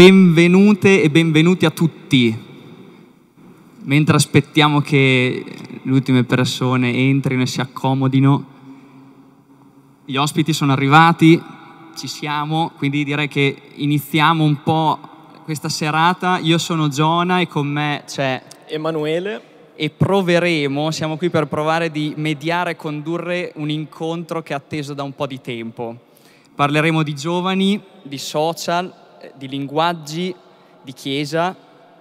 Benvenute e benvenuti a tutti. Mentre aspettiamo che le ultime persone entrino e si accomodino, gli ospiti sono arrivati, ci siamo, quindi direi che iniziamo un po' questa serata. Io sono Giona e con me c'è Emanuele e proveremo, siamo qui per provare di mediare e condurre un incontro che è atteso da un po' di tempo. Parleremo di giovani, di social, eh, di linguaggi, di chiesa,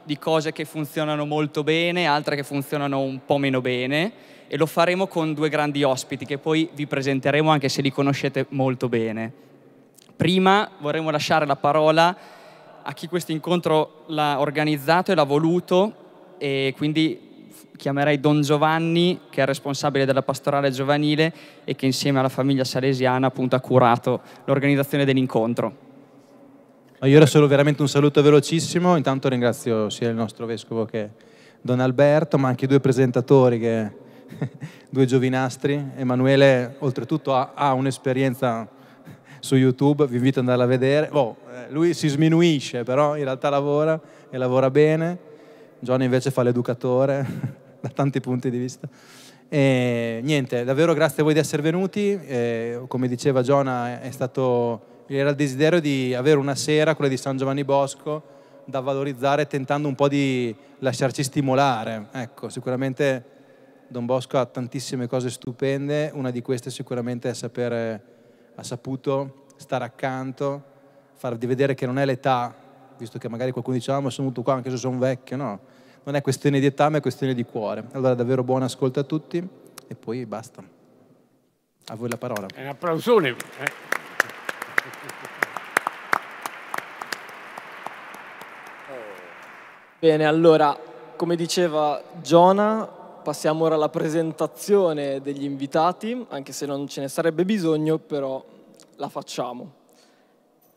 di cose che funzionano molto bene, altre che funzionano un po' meno bene e lo faremo con due grandi ospiti che poi vi presenteremo anche se li conoscete molto bene. Prima vorremmo lasciare la parola a chi questo incontro l'ha organizzato e l'ha voluto e quindi chiamerei Don Giovanni, che è responsabile della pastorale giovanile e che insieme alla famiglia salesiana appunto, ha curato l'organizzazione dell'incontro. Io era solo veramente un saluto velocissimo, intanto ringrazio sia il nostro vescovo che Don Alberto, ma anche i due presentatori, che, due giovinastri. Emanuele oltretutto ha, ha un'esperienza su YouTube, vi invito ad andarla a vedere. Oh, eh, lui si sminuisce, però in realtà lavora e lavora bene. Johnny invece fa l'educatore da tanti punti di vista. E niente, davvero grazie a voi di essere venuti. E, come diceva Giona, è stato era il desiderio di avere una sera, quella di San Giovanni Bosco, da valorizzare tentando un po' di lasciarci stimolare. Ecco, sicuramente Don Bosco ha tantissime cose stupende, una di queste sicuramente è sapere, ha saputo stare accanto, farvi vedere che non è l'età, visto che magari qualcuno diceva ah, ma sono venuto qua anche se sono vecchio, no. Non è questione di età, ma è questione di cuore. Allora davvero buon ascolto a tutti e poi basta. A voi la parola. un applausone. Eh. Bene, allora, come diceva Giona, passiamo ora alla presentazione degli invitati, anche se non ce ne sarebbe bisogno, però la facciamo.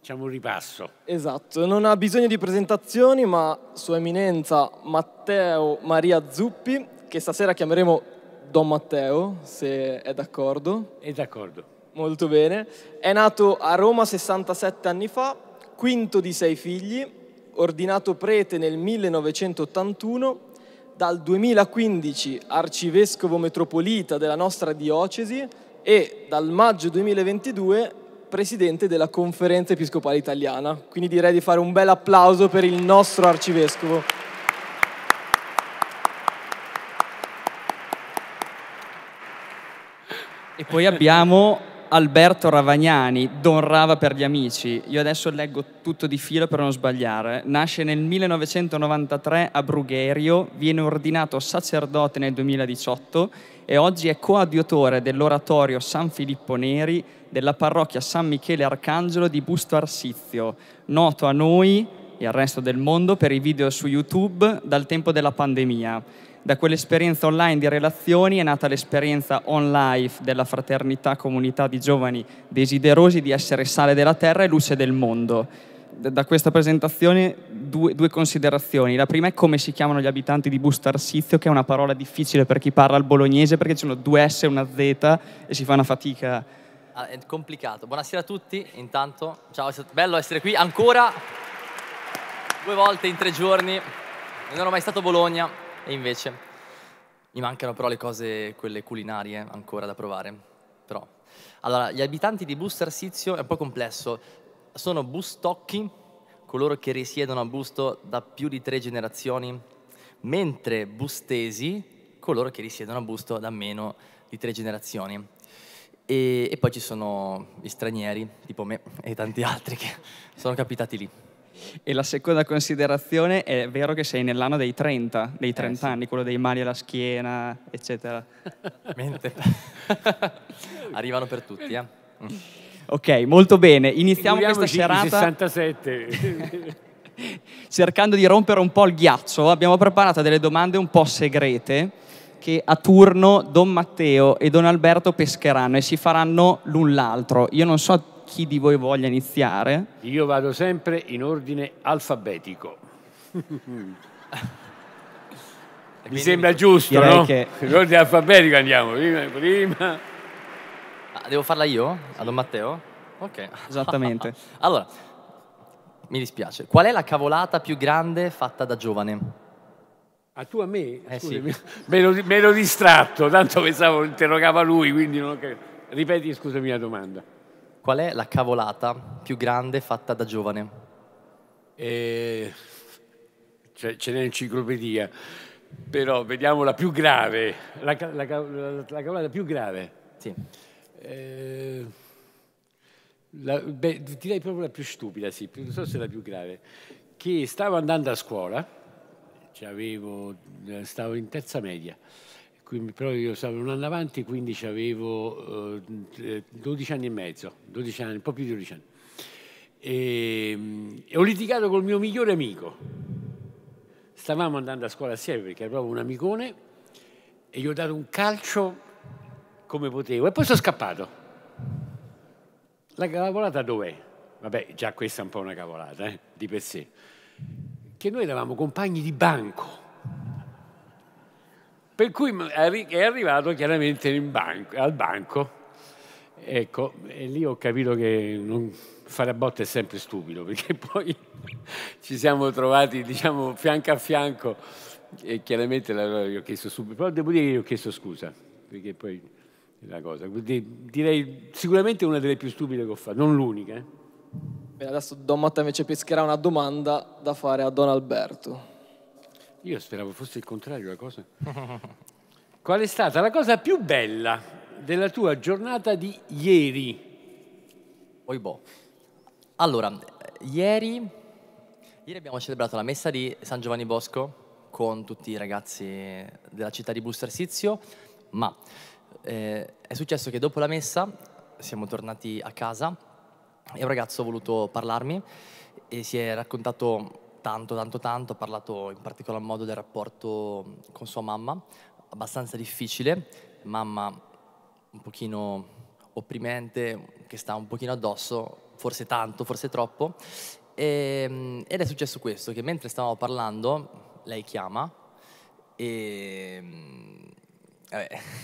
Facciamo un ripasso. Esatto, non ha bisogno di presentazioni, ma Sua Eminenza Matteo Maria Zuppi, che stasera chiameremo Don Matteo, se è d'accordo. È d'accordo. Molto bene. È nato a Roma 67 anni fa, quinto di sei figli, ordinato prete nel 1981, dal 2015 arcivescovo metropolita della nostra diocesi e dal maggio 2022 presidente della Conferenza Episcopale Italiana. Quindi direi di fare un bel applauso per il nostro arcivescovo. E poi abbiamo Alberto Ravagnani, Don Rava per gli amici. Io adesso leggo tutto di filo per non sbagliare. Nasce nel 1993 a Brugherio, viene ordinato sacerdote nel 2018 e oggi è coadiutore dell'oratorio San Filippo Neri della parrocchia San Michele Arcangelo di Busto Arsizio, noto a noi e al resto del mondo per i video su YouTube dal tempo della pandemia da quell'esperienza online di relazioni è nata l'esperienza on-life della fraternità comunità di giovani desiderosi di essere sale della terra e luce del mondo. Da questa presentazione due, due considerazioni. La prima è come si chiamano gli abitanti di Bustarsizio, che è una parola difficile per chi parla il bolognese perché ci sono due S e una Z e si fa una fatica. Ah, è complicato. Buonasera a tutti, intanto. Ciao, è stato bello essere qui ancora due volte in tre giorni. Non ero mai stato a Bologna, e invece mi mancano però le cose, quelle culinarie, ancora da provare. Però. Allora, gli abitanti di Busto Arsizio è un po' complesso. Sono bustocchi, coloro che risiedono a Busto da più di tre generazioni, mentre bustesi, coloro che risiedono a Busto da meno di tre generazioni. E, e poi ci sono gli stranieri, tipo me, e tanti altri che sono capitati lì. E la seconda considerazione è vero che sei nell'anno dei 30, dei 30 eh, anni, sì. quello dei mali alla schiena, eccetera. Mente. Arrivano per tutti, eh. Mm. Ok, molto bene. Iniziamo questa serata. 67. cercando di rompere un po' il ghiaccio, abbiamo preparato delle domande un po' segrete che a turno Don Matteo e Don Alberto pescheranno e si faranno l'un l'altro. Io non so chi di voi voglia iniziare. Io vado sempre in ordine alfabetico. Mi sembra giusto, no? Che... In ordine alfabetico andiamo, prima, prima. Ah, devo farla io? A Don Matteo? Ok. Esattamente. allora, mi dispiace. Qual è la cavolata più grande fatta da giovane? A ah, tu a me? Eh sì. me, lo, me, lo, distratto, tanto pensavo interrogava lui, quindi non ho capito. Ripeti, scusami la domanda. Qual è la cavolata più grande fatta da giovane? Eh, c'è, c'è l'enciclopedia, però vediamo la più grave. La, la, la, la cavolata più grave? Sì. Eh, beh, direi proprio la più stupida, sì, non so se è la più grave. Che stavo andando a scuola, avevo, stavo in terza media, però io stavo un anno avanti, quindi avevo eh, 12 anni e mezzo, 12 anni, un po' più di 12 anni. E, ehm, e ho litigato col mio migliore amico. Stavamo andando a scuola assieme perché ero proprio un amicone e gli ho dato un calcio come potevo e poi sono scappato. La cavolata dov'è? Vabbè, già questa è un po' una cavolata, eh, di per sé. Che noi eravamo compagni di banco per cui è arrivato chiaramente banco, al banco. Ecco, e lì ho capito che non, fare a botte è sempre stupido, perché poi ci siamo trovati, diciamo, fianco a fianco e chiaramente la, gli ho chiesto subito, però devo dire che gli ho chiesto scusa, perché poi è la cosa. Direi sicuramente una delle più stupide che ho fatto, non l'unica. Eh. Bene, adesso Don Matteo invece pescherà una domanda da fare a Don Alberto. Io speravo fosse il contrario la cosa. Qual è stata la cosa più bella della tua giornata di ieri? Oibò. Boh. Allora, ieri, ieri abbiamo celebrato la messa di San Giovanni Bosco con tutti i ragazzi della città di Bustarsizio, ma eh, è successo che dopo la messa siamo tornati a casa e un ragazzo ha voluto parlarmi e si è raccontato tanto, tanto, tanto, ha parlato in particolar modo del rapporto con sua mamma, abbastanza difficile, mamma un pochino opprimente, che sta un pochino addosso, forse tanto, forse troppo, e, ehm, ed è successo questo, che mentre stavamo parlando, lei chiama e, ehm,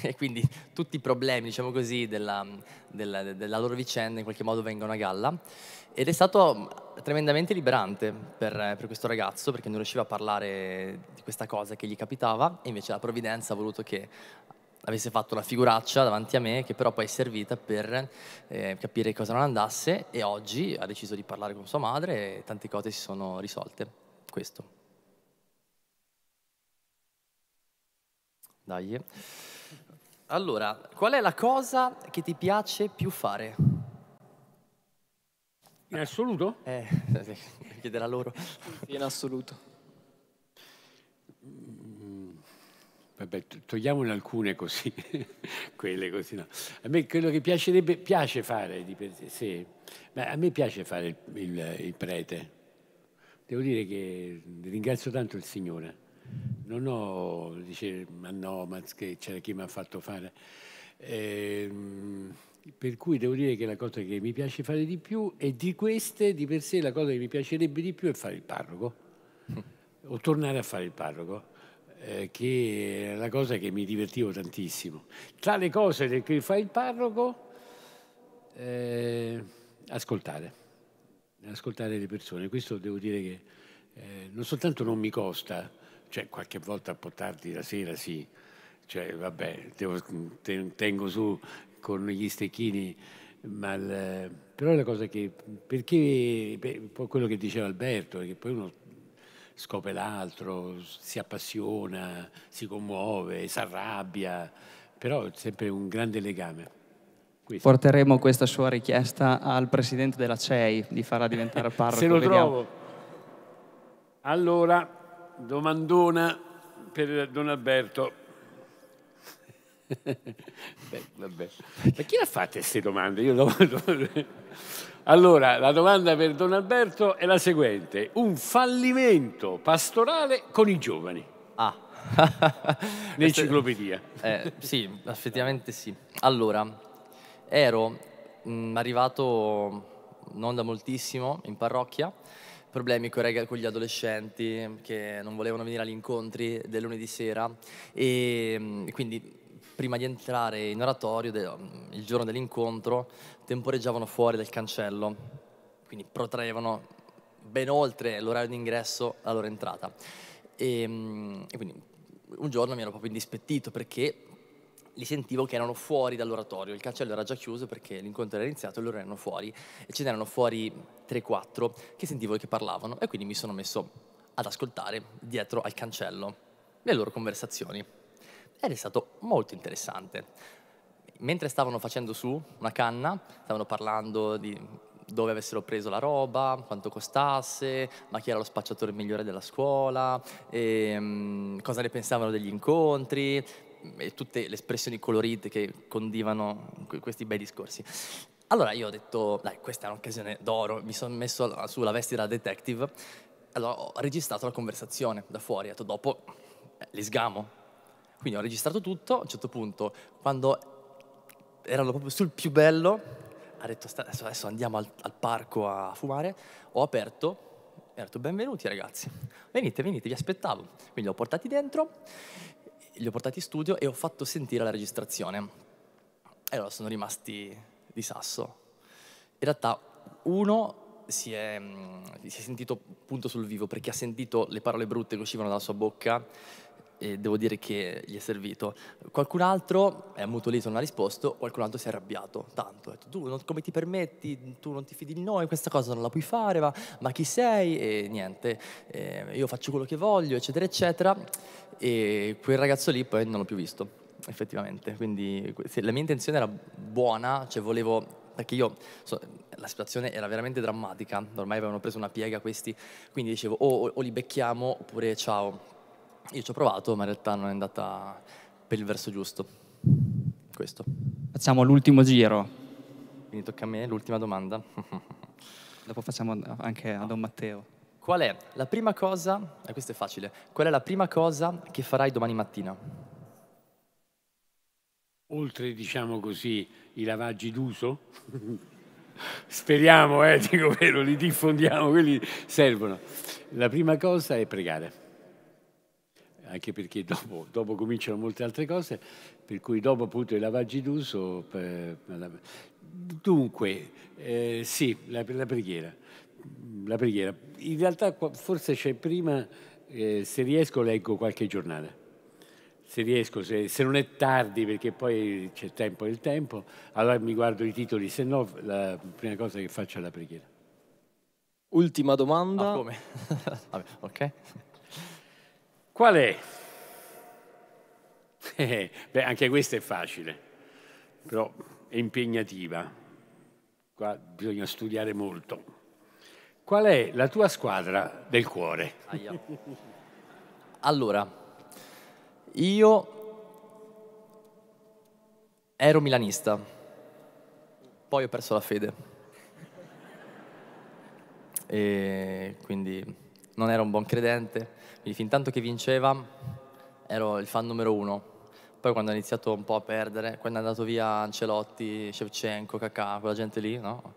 e quindi tutti i problemi, diciamo così, della, della, della loro vicenda in qualche modo vengono a galla. Ed è stato mm, tremendamente liberante per, per, questo ragazzo perché non riusciva a parlare di questa cosa che gli capitava e invece la provvidenza ha voluto che avesse fatto una figuraccia davanti a me che però poi è servita per eh, capire cosa non andasse e oggi ha deciso di parlare con sua madre e tante cose si sono risolte. Questo. Dai. Allora, qual è la cosa che ti piace più fare? In assoluto? Eh, chiederà loro. In assoluto. Mm, vabbè, togliamone alcune così, quelle così no. A me quello che piacerebbe, piace fare di per sé, sì. ma a me piace fare il, il, il, prete. Devo dire che ringrazio tanto il Signore. Non ho, dice, ma no, ma c'era chi mi ha fatto fare. Eh, per cui devo dire che la cosa che mi piace fare di più e di queste di per sé la cosa che mi piacerebbe di più è fare il parroco mm. o tornare a fare il parroco eh, che è la cosa che mi divertivo tantissimo tra le cose del che fa il parroco eh, ascoltare ascoltare le persone questo devo dire che eh, non soltanto non mi costa cioè qualche volta un po' tardi la sera sì cioè vabbè, mm, tengo su con gli stecchini, ma il, però è la cosa che, perché, beh, quello che diceva Alberto, che poi uno scopre l'altro, si appassiona, si commuove, si arrabbia, però è sempre un grande legame. Questo. Porteremo questa sua richiesta al presidente della CEI di farla diventare parroco. Se lo vediamo. trovo. Allora, domandona per Don Alberto. Beh, Ma chi ha fatta queste domande? Io domando... Allora, la domanda per Don Alberto è la seguente. Un fallimento pastorale con i giovani. Ah. L'enciclopedia. Eh, sì, effettivamente sì. Allora, ero mh, mm, arrivato non da moltissimo in parrocchia, problemi con, gli adolescenti che non volevano venire agli incontri del lunedì sera e mm, quindi prima di entrare in oratorio, um, il giorno dell'incontro, temporeggiavano fuori dal cancello, quindi protraevano ben oltre l'orario d'ingresso la loro entrata. E, ehm, e, quindi un giorno mi ero proprio indispettito perché li sentivo che erano fuori dall'oratorio, il cancello era già chiuso perché l'incontro era iniziato e loro erano fuori e ce n'erano fuori 3-4 che sentivo che parlavano e quindi mi sono messo ad ascoltare dietro al cancello le loro conversazioni ed è stato molto interessante. Mentre stavano facendo su una canna, stavano parlando di dove avessero preso la roba, quanto costasse, ma chi era lo spacciatore migliore della scuola, e, um, cosa ne pensavano degli incontri, e tutte le espressioni colorite che condivano questi bei discorsi. Allora io ho detto, dai, questa è un'occasione d'oro, mi sono messo sulla veste da detective, allora ho registrato la conversazione da fuori, ho detto dopo eh, li sgamo, quindi ho registrato tutto, a un certo punto, quando erano proprio sul più bello, ha detto adesso, adesso andiamo al, al, parco a fumare, ho aperto, e ho detto benvenuti ragazzi, venite, venite, vi aspettavo. Quindi li ho portati dentro, li ho portati in studio e ho fatto sentire la registrazione. E allora sono rimasti di sasso. In realtà uno si è, mm, si è sentito appunto sul vivo perché ha sentito le parole brutte che uscivano dalla sua bocca e devo dire che gli è servito. Qualcun altro è mutolito, non ha risposto, qualcun altro si è arrabbiato tanto. Ha detto, tu non, come ti permetti, tu non ti fidi di noi, questa cosa non la puoi fare, ma, ma chi sei? E niente, e ehm, io faccio quello che voglio, eccetera, eccetera. E quel ragazzo lì poi non l'ho più visto, effettivamente. Quindi la mia intenzione era buona, cioè volevo perché io so, la situazione era veramente drammatica, ormai avevano preso una piega questi, quindi dicevo o, o li becchiamo oppure ciao, io ci ho provato, ma in realtà non è andata per il verso giusto. Questo. Facciamo l'ultimo giro. Quindi tocca a me l'ultima domanda. Dopo facciamo anche a Don Matteo. Qual è la prima cosa, e eh, questo è facile, qual è la prima cosa che farai domani mattina? Oltre, diciamo così, i lavaggi d'uso? Speriamo, eh, dico vero, li diffondiamo, quelli servono. La prima cosa è pregare anche perché dopo, dopo, cominciano molte altre cose, per cui dopo appunto i lavaggi d'uso... Per, dunque, eh, sì, la, la, preghiera, la preghiera. In realtà forse c'è prima, eh, se riesco leggo qualche giornale. Se riesco, se, se non è tardi perché poi c'è tempo e il tempo, allora mi guardo i titoli, se no la prima cosa che faccio è la preghiera. Ultima domanda. Ah, come? Vabbè, ok. Qual è? Eh, beh, anche questa è facile, però è impegnativa. Qua bisogna studiare molto. Qual è la tua squadra del cuore? Allora, io ero milanista, poi ho perso la fede. E quindi non ero un buon credente quindi fin tanto che vinceva ero il fan numero uno. Poi quando ha iniziato un po' a perdere, quando è andato via Ancelotti, Shevchenko, Kakà, quella gente lì, no?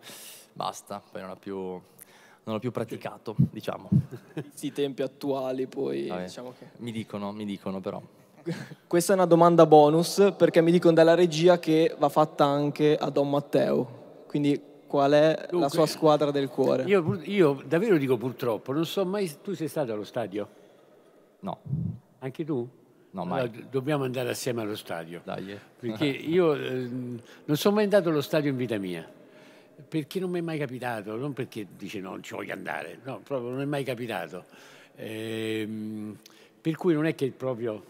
Basta, poi non ho più non l'ho più praticato, diciamo. I tempi attuali poi, Vabbè, diciamo che... Mi dicono, mi dicono però. Questa è una domanda bonus perché mi dicono dalla regia che va fatta anche a Don Matteo. Quindi qual è Dunque, la sua squadra del cuore? Io, io davvero dico purtroppo, non so mai... Tu sei stato allo stadio? No. Anche tu? No, mai. Allora, dobbiamo andare assieme allo stadio. Dai, Perché io eh, non sono mai andato allo stadio in vita mia. Perché non mi è mai capitato, non perché dice no, non ci voglio andare, no, proprio non è mai capitato. Ehm, per cui non è che proprio...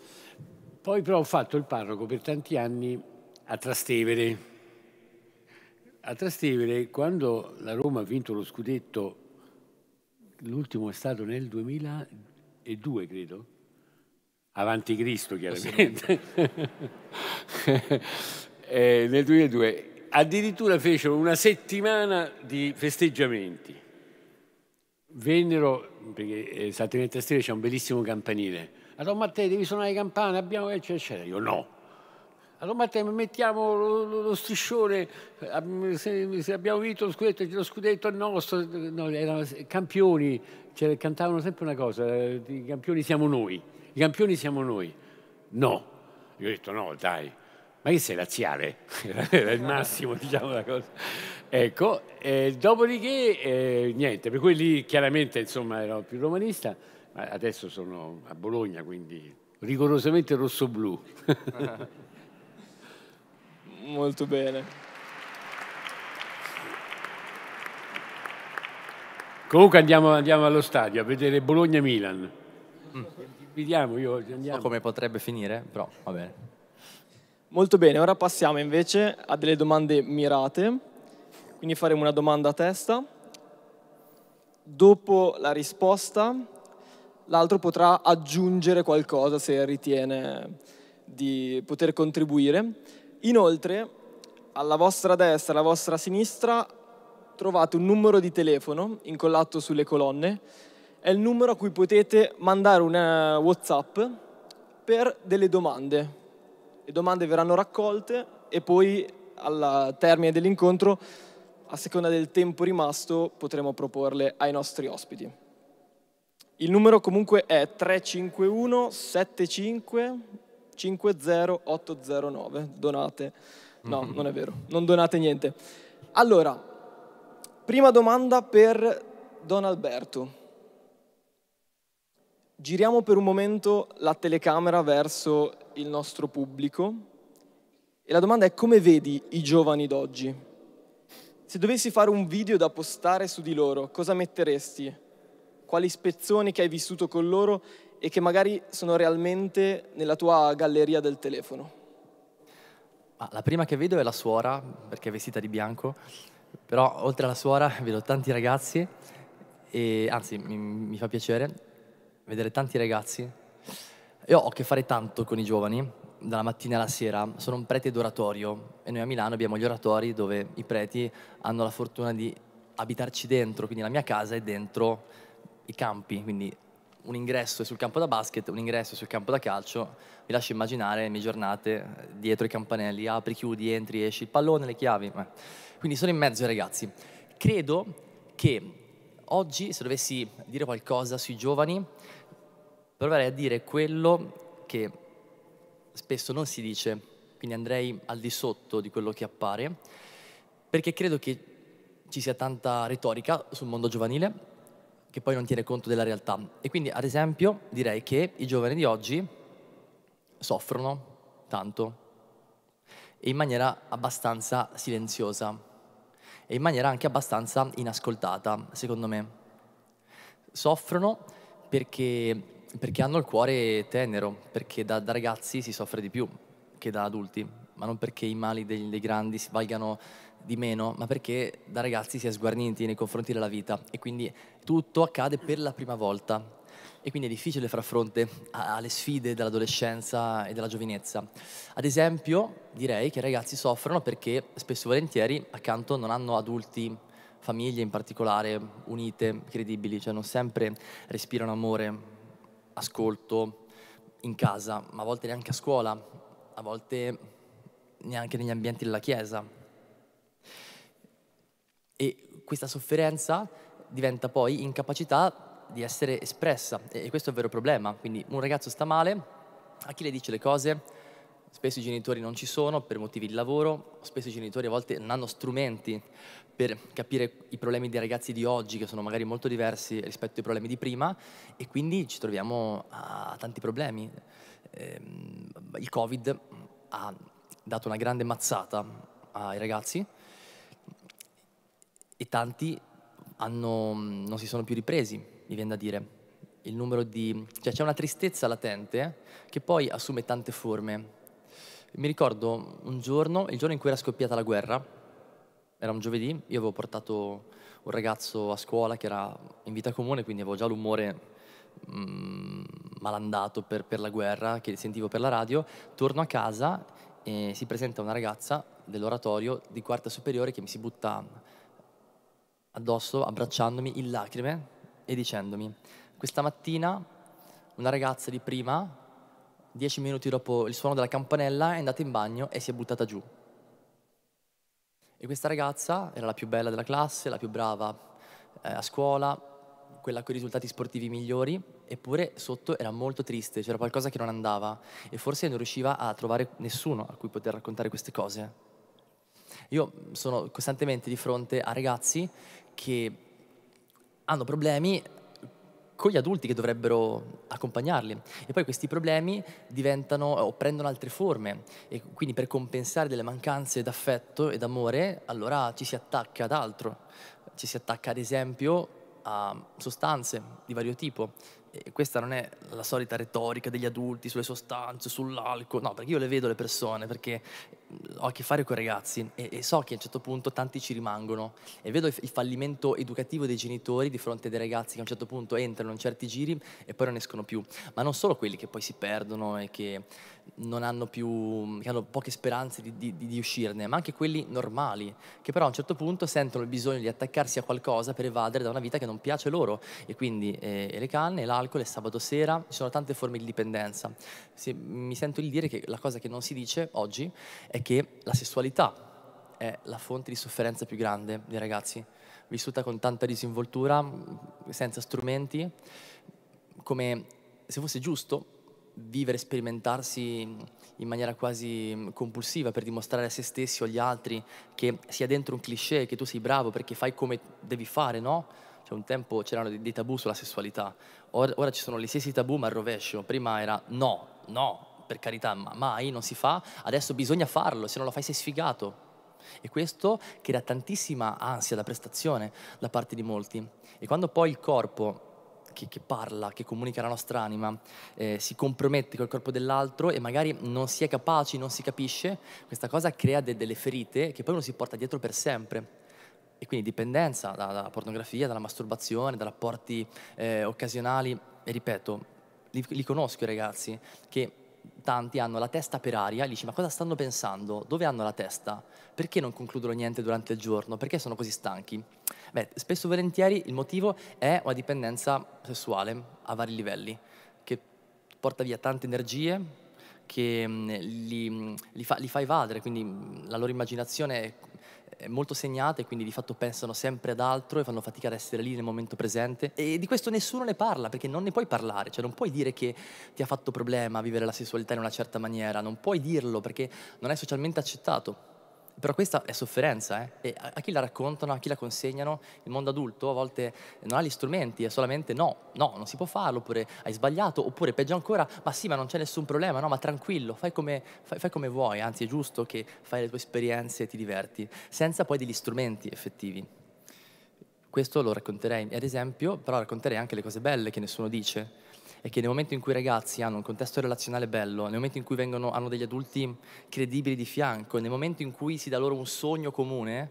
Poi però ho fatto il parroco per tanti anni a Trastevere. A Trastevere, quando la Roma ha vinto lo scudetto, l'ultimo è stato nel 2000, e due, credo, avanti Cristo chiaramente, eh, nel 2002, addirittura fecero una settimana di festeggiamenti. Vennero, perché eh, Satellite Stelle c'è un bellissimo campanile. A Don Matteo devi suonare le campane, abbiamo eccetera, cioè, cioè, eccetera. Io no. A Don Matteo mettiamo lo, lo, lo striscione, eh, se, se, abbiamo vinto lo scudetto, lo scudetto è nostro, no, erano campioni, cioè, cantavano sempre una cosa, i campioni siamo noi, i campioni siamo noi. No, io ho detto no, dai, ma che sei laziale? Era il massimo, diciamo la cosa. Ecco, eh, dopodiché eh, niente, per quelli chiaramente insomma ero più romanista, ma adesso sono a Bologna, quindi rigorosamente rosso-blu. Molto bene. Comunque andiamo, andiamo allo stadio a vedere Bologna-Milan. Mm. Vediamo, io andiamo. So come potrebbe finire, però va bene. Molto bene, ora passiamo invece a delle domande mirate. Quindi faremo una domanda a testa. Dopo la risposta, l'altro potrà aggiungere qualcosa se ritiene di poter contribuire. Inoltre, alla vostra destra e alla vostra sinistra trovate un numero di telefono incollato sulle colonne, è il numero a cui potete mandare un WhatsApp per delle domande. Le domande verranno raccolte e poi al termine dell'incontro, a seconda del tempo rimasto, potremo proporle ai nostri ospiti. Il numero comunque è 351 75 50809. Donate. No, mm-hmm. non è vero, non donate niente. Allora, Prima domanda per Don Alberto. Giriamo per un momento la telecamera verso il nostro pubblico e la domanda è come vedi i giovani d'oggi? Se dovessi fare un video da postare su di loro, cosa metteresti? Quali spezzoni che hai vissuto con loro e che magari sono realmente nella tua galleria del telefono? La prima che vedo è la suora, perché è vestita di bianco, però oltre alla suora vedo tanti ragazzi, e, anzi mi, mi fa piacere vedere tanti ragazzi. Io ho a che fare tanto con i giovani, dalla mattina alla sera. Sono un prete d'oratorio e noi a Milano abbiamo gli oratori dove i preti hanno la fortuna di abitarci dentro, quindi la mia casa è dentro i campi, quindi un ingresso è sul campo da basket, un ingresso è sul campo da calcio, vi lascio immaginare le mie giornate dietro i campanelli, apri, chiudi, entri, esci, il pallone, le chiavi. Beh. Quindi sono in mezzo ai ragazzi. Credo che oggi, se dovessi dire qualcosa sui giovani, proverei a dire quello che spesso non si dice, quindi andrei al di sotto di quello che appare, perché credo che ci sia tanta retorica sul mondo giovanile che poi non tiene conto della realtà. E quindi, ad esempio, direi che i giovani di oggi soffrono tanto e in maniera abbastanza silenziosa e in maniera anche abbastanza inascoltata, secondo me. Soffrono perché, perché hanno il cuore tenero, perché da, da, ragazzi si soffre di più che da adulti, ma non perché i mali dei, dei grandi si valgano di meno, ma perché da ragazzi si è sguarniti nei confronti della vita e quindi tutto accade per la prima volta e quindi è difficile far fronte alle sfide dell'adolescenza e della giovinezza. Ad esempio, direi che i ragazzi soffrono perché spesso e volentieri accanto non hanno adulti, famiglie in particolare, unite, credibili, cioè non sempre respirano amore, ascolto in casa, ma a volte neanche a scuola, a volte neanche negli ambienti della chiesa. E questa sofferenza diventa poi incapacità di essere espressa e questo è il vero problema. Quindi un ragazzo sta male, a chi le dice le cose? Spesso i genitori non ci sono per motivi di lavoro, spesso i genitori a volte non hanno strumenti per capire i problemi dei ragazzi di oggi che sono magari molto diversi rispetto ai problemi di prima e quindi ci troviamo a tanti problemi. Ehm, il Covid ha dato una grande mazzata ai ragazzi e tanti hanno, non si sono più ripresi mi viene da dire, il numero di... cioè c'è una tristezza latente che poi assume tante forme. Mi ricordo un giorno, il giorno in cui era scoppiata la guerra, era un giovedì, io avevo portato un ragazzo a scuola che era in vita comune, quindi avevo già l'umore mm, malandato per, per la guerra che sentivo per la radio, torno a casa e si presenta una ragazza dell'oratorio di quarta superiore che mi si butta addosso abbracciandomi in lacrime e dicendomi, questa mattina una ragazza di prima, dieci minuti dopo il suono della campanella, è andata in bagno e si è buttata giù. E questa ragazza era la più bella della classe, la più brava eh, a scuola, quella con i risultati sportivi migliori, eppure sotto era molto triste, c'era qualcosa che non andava e forse non riusciva a trovare nessuno a cui poter raccontare queste cose. Io sono costantemente di fronte a ragazzi che hanno problemi con gli adulti che dovrebbero accompagnarli e poi questi problemi diventano o prendono altre forme e quindi per compensare delle mancanze d'affetto e d'amore allora ci si attacca ad altro, ci si attacca ad esempio a sostanze di vario tipo, e questa non è la solita retorica degli adulti sulle sostanze, sull'alcol, no, perché io le vedo le persone, perché ho a che fare con i ragazzi e, e, so che a un certo punto tanti ci rimangono e vedo il fallimento educativo dei genitori di fronte ai ragazzi che a un certo punto entrano in certi giri e poi non escono più, ma non solo quelli che poi si perdono e che non hanno più, che hanno poche speranze di, di, di, uscirne, ma anche quelli normali, che però a un certo punto sentono il bisogno di attaccarsi a qualcosa per evadere da una vita che non piace loro. E quindi eh, le canne, l'alcol, il sabato sera, ci sono tante forme di dipendenza. Se, mi sento di dire che la cosa che non si dice oggi è che la sessualità è la fonte di sofferenza più grande dei ragazzi, vissuta con tanta disinvoltura, senza strumenti, come se fosse giusto vivere, sperimentarsi in maniera quasi mm, compulsiva per dimostrare a se stessi o agli altri che sia dentro un cliché, che tu sei bravo perché fai come devi fare, no? Cioè un tempo c'erano dei, tabù sulla sessualità, ora, ora ci sono gli stessi tabù ma al rovescio, prima era no, no, per carità, ma mai non si fa, adesso bisogna farlo, se non lo fai sei sfigato. E questo crea tantissima ansia da prestazione da parte di molti. E quando poi il corpo che, che, parla, che comunica la nostra anima, eh, si compromette col corpo dell'altro e magari non si è capaci, non si capisce, questa cosa crea de, delle ferite che poi uno si porta dietro per sempre. E quindi dipendenza dalla pornografia, dalla masturbazione, da rapporti eh, occasionali. E ripeto, li, li conosco i ragazzi che tanti hanno la testa per aria, e dici ma cosa stanno pensando? Dove hanno la testa? Perché non concludono niente durante il giorno? Perché sono così stanchi? Beh, spesso e volentieri il motivo è una dipendenza sessuale a vari livelli, che porta via tante energie, che mm, li, mm, li, fa, li fa evadere, quindi mm, la loro immaginazione è molto segnata e quindi di fatto pensano sempre ad altro e fanno fatica ad essere lì nel momento presente e di questo nessuno ne parla perché non ne puoi parlare, cioè non puoi dire che ti ha fatto problema vivere la sessualità in una certa maniera, non puoi dirlo perché non è socialmente accettato. Però questa è sofferenza, eh? E a, chi la raccontano, a chi la consegnano, il mondo adulto a volte non ha gli strumenti, è solamente no, no, non si può farlo, oppure hai sbagliato, oppure peggio ancora, ma sì, ma non c'è nessun problema, no, ma tranquillo, fai come, fai, fai come vuoi, anzi è giusto che fai le tue esperienze e ti diverti, senza poi degli strumenti effettivi. Questo lo racconterei, ad esempio, però racconterei anche le cose belle che nessuno dice è che nel momento in cui i ragazzi hanno un contesto relazionale bello, nel momento in cui vengono, hanno degli adulti credibili di fianco, nel momento in cui si dà loro un sogno comune,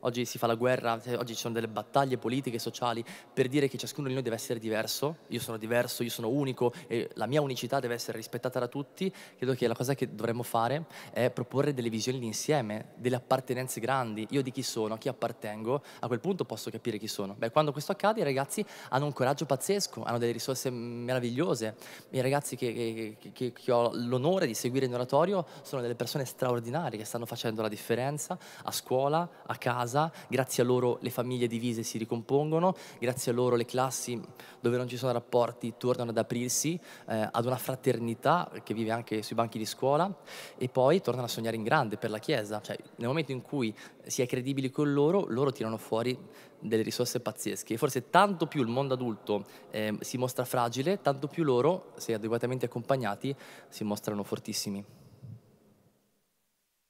oggi si fa la guerra, oggi ci sono delle battaglie politiche, sociali, per dire che ciascuno di noi deve essere diverso, io sono diverso, io sono unico e la mia unicità deve essere rispettata da tutti, credo che la cosa che dovremmo fare è proporre delle visioni d'insieme, delle appartenenze grandi, io di chi sono, a chi appartengo, a quel punto posso capire chi sono. Beh, quando questo accade i ragazzi hanno un coraggio pazzesco, hanno delle risorse meravigliose, i ragazzi che, che, che, che ho l'onore di seguire in oratorio sono delle persone straordinarie che stanno facendo la differenza a scuola, a casa, casa, grazie a loro le famiglie divise si ricompongono, grazie a loro le classi dove non ci sono rapporti tornano ad aprirsi eh, ad una fraternità che vive anche sui banchi di scuola e poi tornano a sognare in grande per la Chiesa, cioè nel momento in cui si è credibili con loro, loro tirano fuori delle risorse pazzesche e forse tanto più il mondo adulto eh, si mostra fragile, tanto più loro, se adeguatamente accompagnati, si mostrano fortissimi.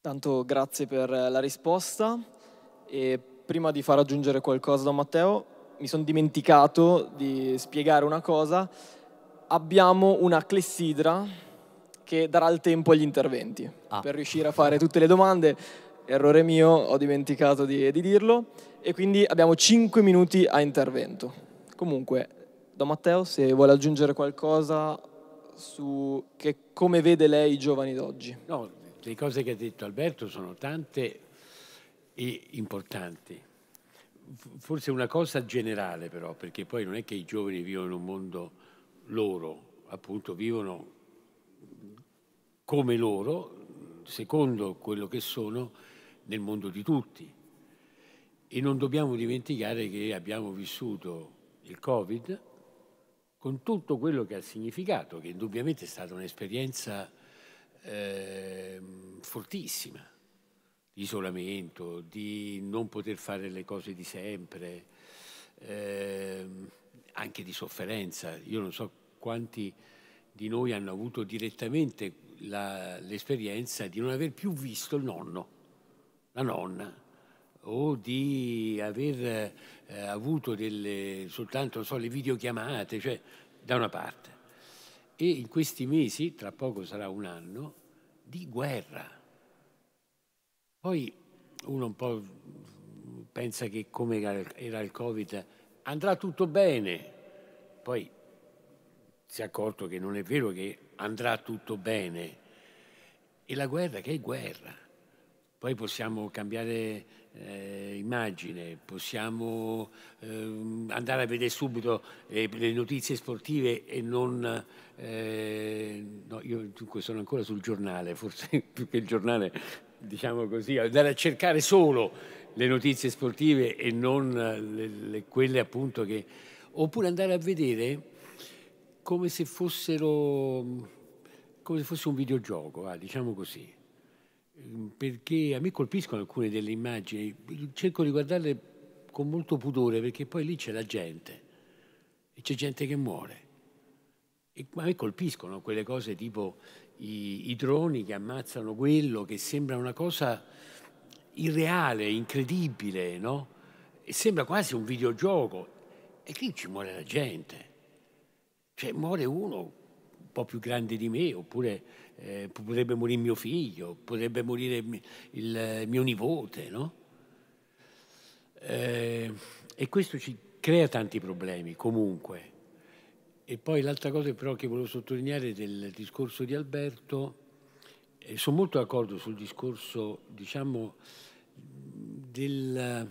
Tanto grazie per la risposta e prima di far aggiungere qualcosa a Matteo mi sono dimenticato di spiegare una cosa. Abbiamo una clessidra che darà il tempo agli interventi ah. per riuscire a fare tutte le domande. Errore mio, ho dimenticato di, di dirlo. E quindi abbiamo 5 minuti a intervento. Comunque, Don Matteo, se vuole aggiungere qualcosa su che, come vede lei i giovani d'oggi. No, le cose che ha detto Alberto sono tante e importanti. Forse una cosa generale però, perché poi non è che i giovani vivono in un mondo loro, appunto vivono come loro, secondo quello che sono, nel mondo di tutti. E non dobbiamo dimenticare che abbiamo vissuto il Covid con tutto quello che ha significato, che indubbiamente è stata un'esperienza eh, fortissima isolamento, di non poter fare le cose di sempre, ehm, anche di sofferenza. Io non so quanti di noi hanno avuto direttamente la, l'esperienza di non aver più visto il nonno, la nonna, o di aver eh, avuto delle, soltanto so, le videochiamate, cioè da una parte. E in questi mesi, tra poco sarà un anno, di guerra poi uno un po' pensa che come era il Covid andrà tutto bene, poi si è accorto che non è vero che andrà tutto bene. E la guerra che è guerra. Poi possiamo cambiare eh, immagine, possiamo eh, andare a vedere subito eh, le notizie sportive e non... Eh, no, io dunque sono ancora sul giornale, forse più che il giornale diciamo così, andare a cercare solo le notizie sportive e non eh, le, le, quelle appunto che... oppure andare a vedere come se fossero come se fosse un videogioco, eh, diciamo così. Mm, perché a me colpiscono alcune delle immagini, cerco di guardarle con molto pudore perché poi lì c'è la gente e c'è gente che muore. E a me colpiscono quelle cose tipo i, i droni che ammazzano quello, che sembra una cosa irreale, incredibile, no? E sembra quasi un videogioco. E lì ci muore la gente. Cioè muore uno un po' più grande di me, oppure eh, potrebbe morire mio figlio, potrebbe morire il, eh, mio nipote, no? Eh, e questo ci crea tanti problemi comunque. E poi l'altra cosa però che volevo sottolineare del discorso di Alberto, eh, sono molto d'accordo sul discorso, diciamo, del,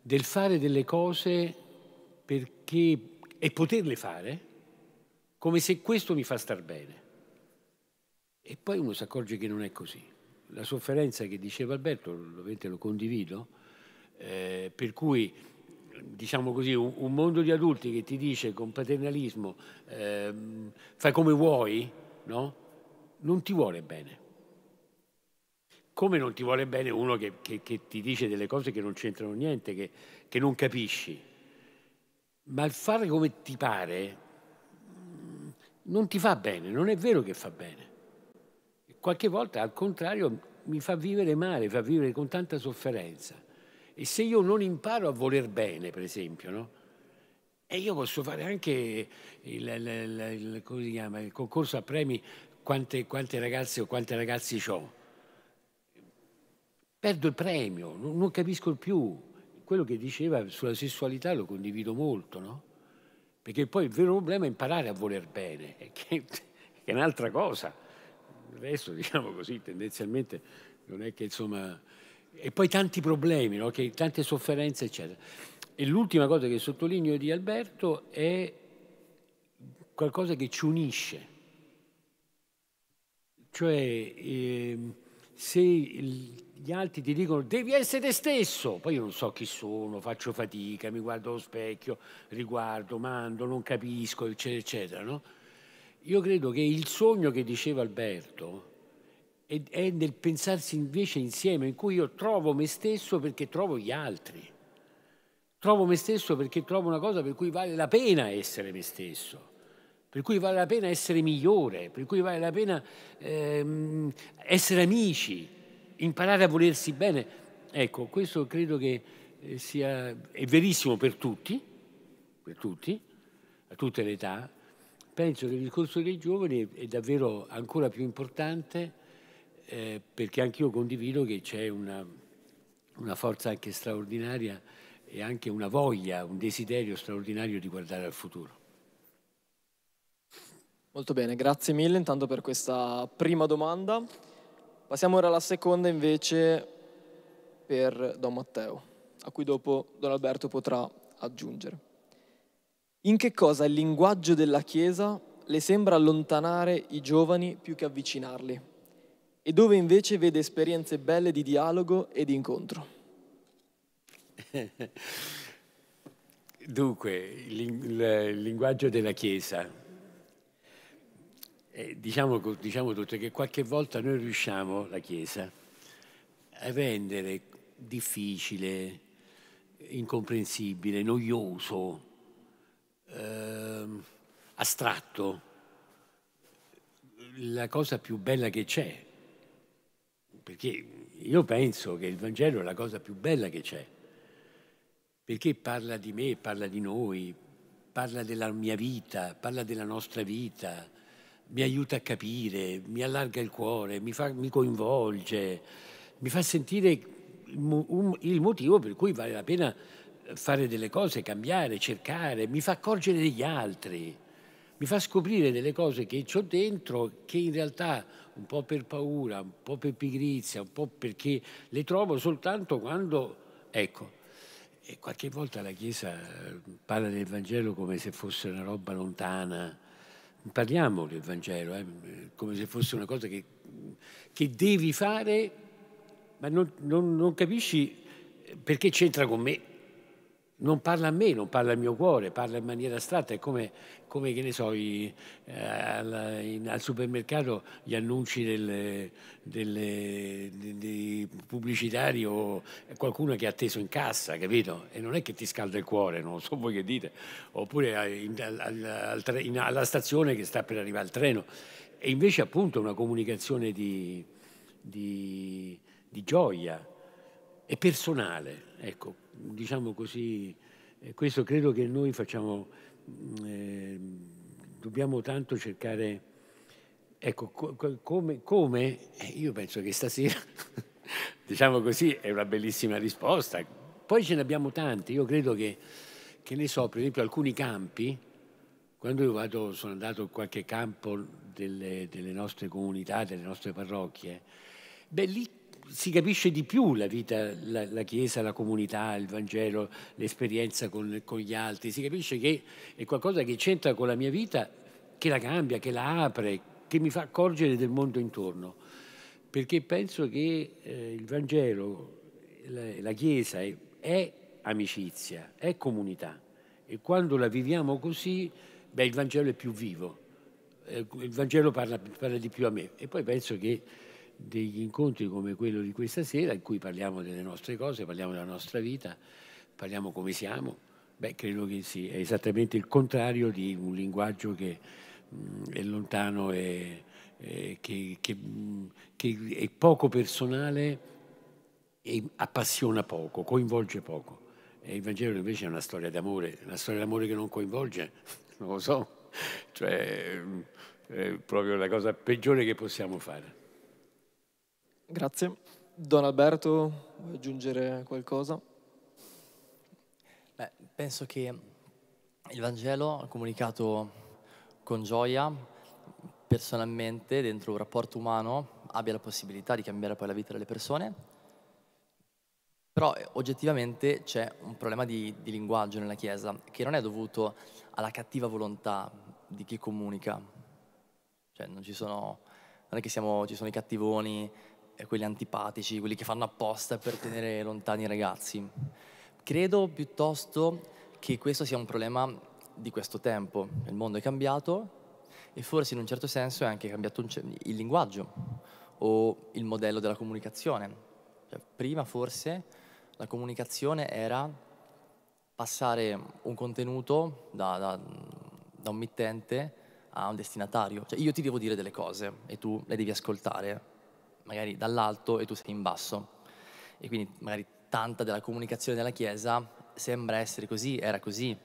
del fare delle cose perché, e poterle fare come se questo mi fa star bene. E poi uno si accorge che non è così. La sofferenza che diceva Alberto, ovviamente lo condivido, eh, per cui diciamo così, un, mondo di adulti che ti dice con paternalismo ehm, fai come vuoi, no? non ti vuole bene. Come non ti vuole bene uno che, che, che ti dice delle cose che non c'entrano niente, che, che non capisci. Ma il fare come ti pare mm, non ti fa bene, non è vero che fa bene. Qualche volta al contrario mi fa vivere male, fa vivere con tanta sofferenza. E se io non imparo a voler bene, per esempio, no? E io posso fare anche il, il, il, chiama, il concorso a premi quante, quante, ragazze o quanti ragazzi ho. Perdo il premio, non, non capisco più. Quello che diceva sulla sessualità lo condivido molto, no? Perché poi il vero problema è imparare a voler bene, che, che è un'altra cosa. Il resto, diciamo così, tendenzialmente non è che insomma e poi tanti problemi, no? che, tante sofferenze, eccetera. E l'ultima cosa che sottolineo di Alberto è qualcosa che ci unisce. Cioè, eh, se gli altri ti dicono devi essere te stesso, poi io non so chi sono, faccio fatica, mi guardo allo specchio, riguardo, mando, non capisco, eccetera, eccetera, no? Io credo che il sogno che diceva Alberto, è nel pensarsi invece insieme, in cui io trovo me stesso perché trovo gli altri. Trovo me stesso perché trovo una cosa per cui vale la pena essere me stesso, per cui vale la pena essere migliore, per cui vale la pena ehm, essere amici, imparare a volersi bene. Ecco, questo credo che eh, sia, è verissimo per tutti, per tutti, a tutte le età. Penso che il discorso dei giovani è davvero ancora più importante eh, perché anch'io condivido che c'è una, una forza anche straordinaria e anche una voglia, un desiderio straordinario di guardare al futuro. Molto bene, grazie mille intanto per questa prima domanda. Passiamo ora alla seconda invece per Don Matteo, a cui dopo Don Alberto potrà aggiungere. In che cosa il linguaggio della Chiesa le sembra allontanare i giovani più che avvicinarli? e dove invece vede esperienze belle di dialogo e di incontro. Dunque, il linguaggio della Chiesa. Eh, diciamo, diciamo tutto che qualche volta noi riusciamo, la Chiesa, a rendere difficile, incomprensibile, noioso, eh, astratto la cosa più bella che c'è, perché io penso che il Vangelo è la cosa più bella che c'è, perché parla di me, parla di noi, parla della mia vita, parla della nostra vita, mi aiuta a capire, mi allarga il cuore, mi, fa, mi coinvolge, mi fa sentire il motivo per cui vale la pena fare delle cose, cambiare, cercare, mi fa accorgere degli altri mi fa scoprire delle cose che ho dentro che in realtà un po' per paura, un po' per pigrizia, un po' perché le trovo soltanto quando, ecco, e qualche volta la Chiesa eh, parla del Vangelo come se fosse una roba lontana, parliamo del Vangelo eh, come se fosse una cosa che, che devi fare, ma non, non, non capisci eh, perché c'entra con me non parla a me, non parla al mio cuore, parla in maniera astratta, è come, come che ne so, i, eh, al, in, al, supermercato gli annunci delle, delle, dei, dei pubblicitari o qualcuno che ha atteso in cassa, capito? E non è che ti scalda il cuore, non so voi che dite, oppure in, al, al, in, alla stazione che sta per arrivare il treno. E invece appunto una comunicazione di, di, di gioia e personale, ecco, diciamo così, questo credo che noi facciamo, mm, eh, dobbiamo tanto cercare, ecco, co come, come, io penso che stasera, diciamo così, è una bellissima risposta. Poi ce ne abbiamo tante, io credo che, che ne so, per esempio alcuni campi, quando io vado, sono andato in qualche campo delle, delle nostre comunità, delle nostre parrocchie, beh lì si capisce di più la vita, la, la Chiesa, la comunità, il Vangelo, l'esperienza con, con, gli altri, si capisce che è qualcosa che c'entra con la mia vita, che la cambia, che la apre, che mi fa accorgere del mondo intorno. Perché penso che eh, il Vangelo, la, la Chiesa è, è amicizia, è comunità e quando la viviamo così, beh, il Vangelo è più vivo, eh, il Vangelo parla, parla di più a me e poi penso che degli incontri come quello di questa sera, in cui parliamo delle nostre cose, parliamo della nostra vita, parliamo come siamo, beh, credo che sia sì, esattamente il contrario di un linguaggio che mh, mm, è lontano e, che, che, mm, che è poco personale e appassiona poco, coinvolge poco. E il Vangelo invece è una storia d'amore, una storia d'amore che non coinvolge, non lo so, cioè mm, è proprio la cosa peggiore che possiamo fare. Grazie. Don Alberto, vuoi aggiungere qualcosa? Beh, penso che il Vangelo comunicato con gioia, personalmente, dentro un rapporto umano, abbia la possibilità di cambiare poi la vita delle persone, però eh, oggettivamente c'è un problema di, di linguaggio nella Chiesa che non è dovuto alla cattiva volontà di chi comunica, cioè non ci sono, non è che siamo, ci sono i cattivoni quelli antipatici, quelli che fanno apposta per tenere lontani i ragazzi. Credo piuttosto che questo sia un problema di questo tempo. Il mondo è cambiato e forse in un certo senso è anche cambiato il linguaggio o il modello della comunicazione. Cioè, prima forse la comunicazione era passare un contenuto da, da, da un mittente a un destinatario. Cioè, io ti devo dire delle cose e tu le devi ascoltare magari dall'alto e tu sei in basso. E quindi magari tanta della comunicazione della Chiesa sembra essere così, era così,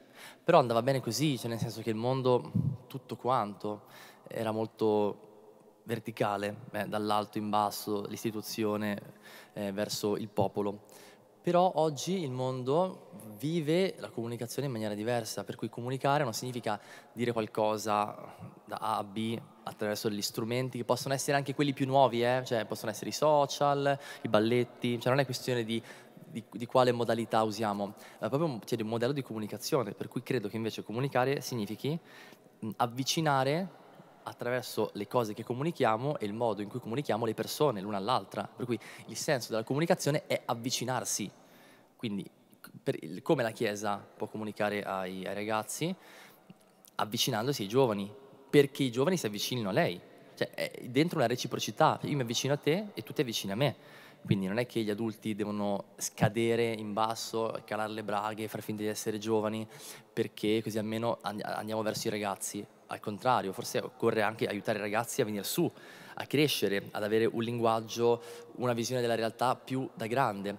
però andava bene così, cioè nel senso che il mondo tutto quanto era molto verticale, eh, dall'alto in basso, l'istituzione eh, verso il popolo. Però oggi il mondo vive la comunicazione in maniera diversa, per cui comunicare non significa dire qualcosa da A a B attraverso gli strumenti che possono essere anche quelli più nuovi, eh? cioè possono essere i social, i balletti, cioè non è questione di di, di, quale modalità usiamo, è proprio c'è cioè, un modello di comunicazione, per cui credo che invece comunicare significhi avvicinare attraverso le cose che comunichiamo e il modo in cui comunichiamo le persone l'una all'altra. Per cui il senso della comunicazione è avvicinarsi. Quindi il, come la Chiesa può comunicare ai, ai ragazzi? Avvicinandosi ai giovani, perché i giovani si avvicinino a lei. Cioè è dentro una reciprocità, io mi avvicino a te e tu ti avvicini a me quindi non è che gli adulti devono scadere in basso, calare le braghe, far finta di essere giovani, perché così almeno andiamo verso i ragazzi. Al contrario, forse occorre anche aiutare i ragazzi a venire su, a crescere, ad avere un linguaggio, una visione della realtà più da grande.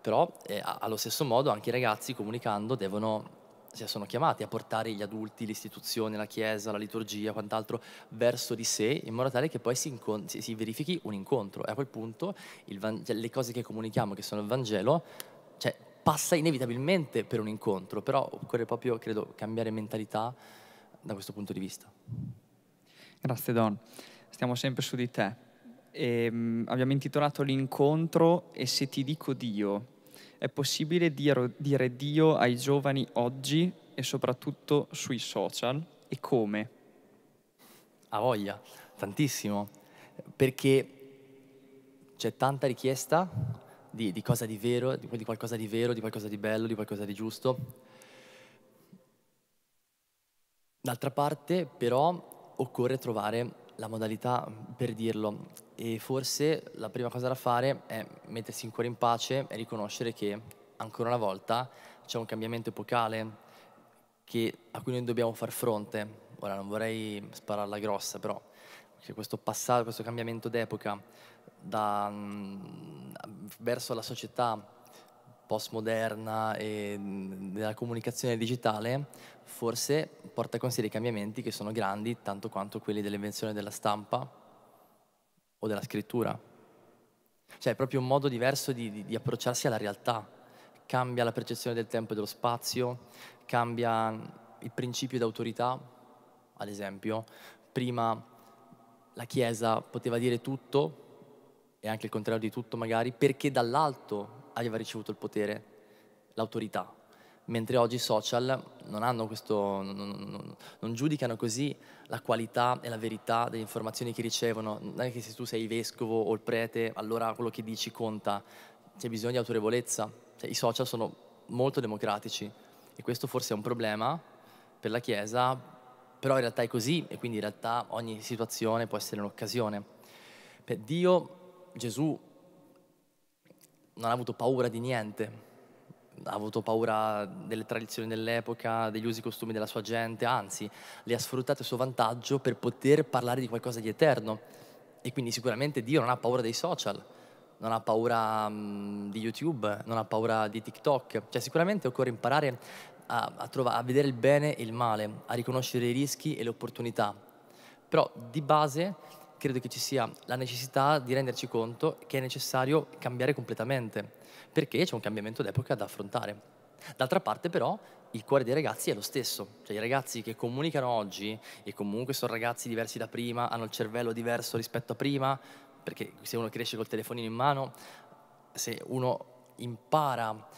Però eh, allo stesso modo anche i ragazzi comunicando devono cioè sono chiamati a portare gli adulti, l'istituzione, la chiesa, la liturgia, quant'altro verso di sé in modo tale che poi si, incontri, si verifichi un incontro e a quel punto cioè, le cose che comunichiamo che sono il Vangelo cioè, passa inevitabilmente per un incontro, però occorre proprio, credo, cambiare mentalità da questo punto di vista. Grazie Don, stiamo sempre su di te. E, ehm, abbiamo intitolato l'incontro e se ti dico Dio, è possibile dire, dire Dio ai giovani oggi e soprattutto sui social e come? A voglia, tantissimo, perché c'è tanta richiesta di, di cosa di vero, di, di qualcosa di vero, di qualcosa di bello, di qualcosa di giusto. D'altra parte, però, occorre trovare la modalità per dirlo e forse la prima cosa da fare è mettersi in cuore in pace e riconoscere che ancora una volta c'è un cambiamento epocale che, a cui noi dobbiamo far fronte. Ora non vorrei spararla grossa, però c'è questo passaggio, questo cambiamento d'epoca verso la società postmoderna e della comunicazione digitale forse porta con sé dei cambiamenti che sono grandi tanto quanto quelli dell'invenzione della stampa o della scrittura. Cioè è proprio un modo diverso di, di, di approcciarsi alla realtà, cambia la percezione del tempo e dello spazio, cambia il principio d'autorità, ad esempio, prima la Chiesa poteva dire tutto e anche il contrario di tutto magari perché dall'alto aveva ricevuto il potere, l'autorità, mentre oggi i social non, hanno questo, non, non, non, giudicano così la qualità e la verità delle informazioni che ricevono. Non è che se tu sei il vescovo o il prete, allora quello che dici conta, c'è bisogno di autorevolezza. Cioè, I social sono molto democratici e questo forse è un problema per la Chiesa, però in realtà è così e quindi in realtà ogni situazione può essere un'occasione. Per Dio, Gesù non ha avuto paura di niente, ha avuto paura delle tradizioni dell'epoca, degli usi e costumi della sua gente, anzi le ha sfruttate a suo vantaggio per poter parlare di qualcosa di eterno. E quindi sicuramente Dio non ha paura dei social, non ha paura um, di YouTube, non ha paura di TikTok. Cioè sicuramente occorre imparare a, a, trova, a vedere il bene e il male, a riconoscere i rischi e le opportunità. Però di base credo che ci sia la necessità di renderci conto che è necessario cambiare completamente, perché c'è un cambiamento d'epoca da affrontare. D'altra parte però il cuore dei ragazzi è lo stesso, cioè i ragazzi che comunicano oggi e comunque sono ragazzi diversi da prima, hanno il cervello diverso rispetto a prima, perché se uno cresce col telefonino in mano, se uno impara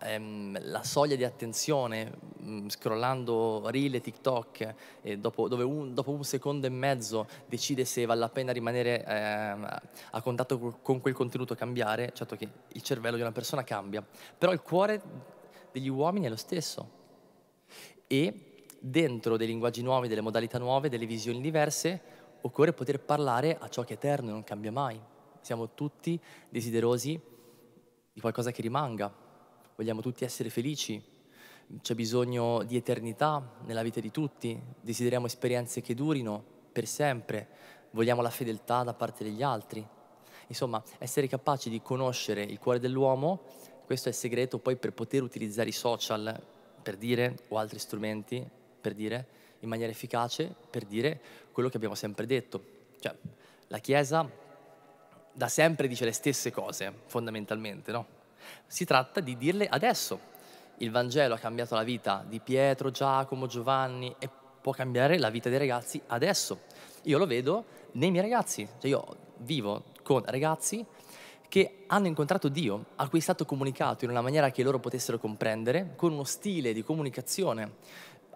Ehm, la soglia di attenzione, mm, scrollando reel e TikTok, eh, dopo, dove un, dopo un secondo e mezzo decide se vale la pena rimanere ehm, a contatto con quel contenuto cambiare, certo che il cervello di una persona cambia, però il cuore degli uomini è lo stesso. E dentro dei linguaggi nuovi, delle modalità nuove, delle visioni diverse, occorre poter parlare a ciò che è eterno e non cambia mai. Siamo tutti desiderosi di qualcosa che rimanga, vogliamo tutti essere felici, c'è bisogno di eternità nella vita di tutti, desideriamo esperienze che durino per sempre, vogliamo la fedeltà da parte degli altri. Insomma, essere capaci di conoscere il cuore dell'uomo, questo è il segreto poi per poter utilizzare i social, per dire, o altri strumenti, per dire, in maniera efficace, per dire quello che abbiamo sempre detto. Cioè, la Chiesa da sempre dice le stesse cose, fondamentalmente, no? Si tratta di dirle adesso. Il Vangelo ha cambiato la vita di Pietro, Giacomo, Giovanni e può cambiare la vita dei ragazzi adesso. Io lo vedo nei miei ragazzi, cioè io vivo con ragazzi che hanno incontrato Dio, a cui è stato comunicato in una maniera che loro potessero comprendere, con uno stile di comunicazione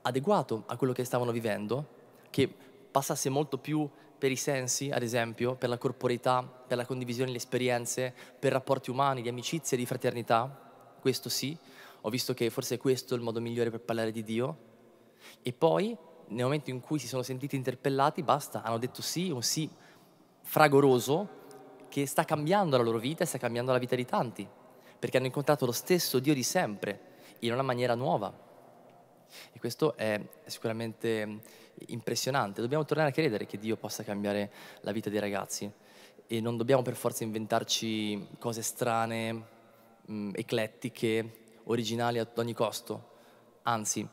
adeguato a quello che stavano vivendo, che passasse molto più per i sensi, ad esempio, per la corporeità, per la condivisione delle esperienze, per rapporti umani, di amicizia, di fraternità, questo sì, ho visto che forse questo è il modo migliore per parlare di Dio. E poi, nel momento in cui si sono sentiti interpellati, basta, hanno detto sì, un sì fragoroso che sta cambiando la loro vita e sta cambiando la vita di tanti, perché hanno incontrato lo stesso Dio di sempre, in una maniera nuova. E questo è sicuramente impressionante. Dobbiamo tornare a credere che Dio possa cambiare la vita dei ragazzi e non dobbiamo per forza inventarci cose strane, mh, mm, eclettiche, originali ad ogni costo. Anzi,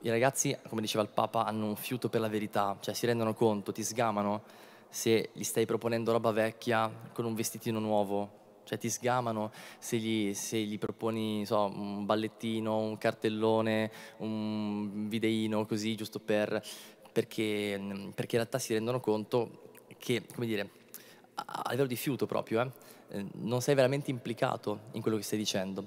i ragazzi, come diceva il Papa, hanno un fiuto per la verità, cioè si rendono conto, ti sgamano se gli stai proponendo roba vecchia con un vestitino nuovo, cioè ti sgamano se gli, se gli proponi so, un ballettino, un cartellone, un videino così giusto per perché, mm, perché in realtà si rendono conto che, come dire, a, livello di fiuto proprio, eh, eh, non sei veramente implicato in quello che stai dicendo.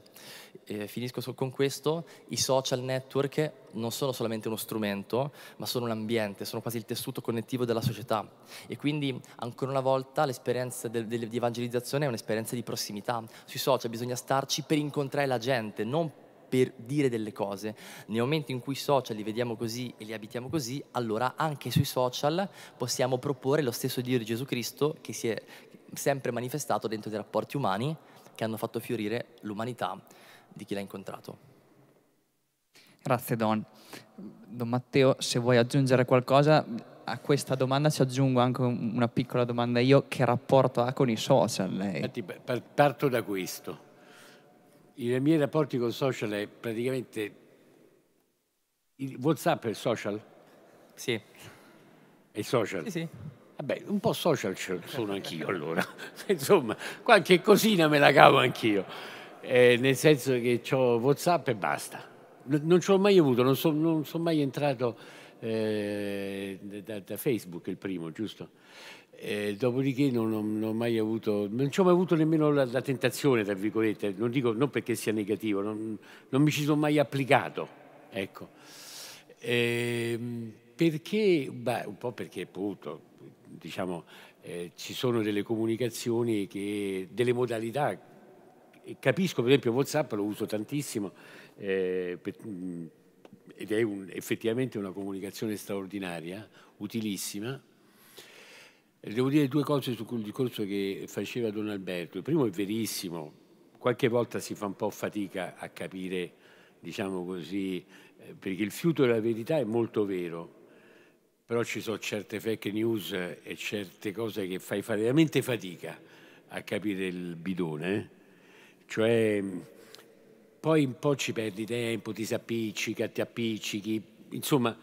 Eh, finisco con questo, i social network non sono solamente uno strumento, ma sono un ambiente, sono quasi il tessuto connettivo della società e quindi ancora una volta l'esperienza de- de- di evangelizzazione è un'esperienza di prossimità. Sui social bisogna starci per incontrare la gente, non per per dire delle cose, nel momento in cui i social li vediamo così e li abitiamo così, allora anche sui social possiamo proporre lo stesso Dio di Gesù Cristo che si è sempre manifestato dentro dei rapporti umani che hanno fatto fiorire l'umanità di chi l'ha incontrato. Grazie Don. Don Matteo, se vuoi aggiungere qualcosa a questa domanda ci aggiungo anche una piccola domanda io, che rapporto ha con i social lei? Eh, parto da questo. I miei rapporti con social è praticamente... Il WhatsApp è social? Sì. È social? Sì, sì. Vabbè, un po' social sono anch'io allora. Insomma, qualche cosina me la cavo anch'io. Eh, nel senso che ho WhatsApp e basta. N non ci ho mai avuto, non sono mai entrato eh, da, da Facebook il primo, giusto? Eh, dopodiché non non ho, mai avuto, non ci ho mai avuto nemmeno la, la tentazione, tra virgolette, non dico non perché sia negativo, non, non mi ci sono mai applicato, ecco. Eh, perché, beh, un po' perché appunto, diciamo, eh, ci sono delle comunicazioni, che, delle modalità, capisco per esempio Whatsapp, lo uso tantissimo, eh, per, mm, ed è un, effettivamente una comunicazione straordinaria, utilissima, Devo dire due cose su quel discorso che faceva Don Alberto. Il primo è verissimo, qualche volta si fa un po' fatica a capire, diciamo così, eh, perché il fiuto della verità è molto vero, però ci sono certe fake news e certe cose che fai fare veramente fatica a capire il bidone. Eh. Cioè, poi un po' ci perdi tempo, ti si appiccica, ti appiccichi, insomma,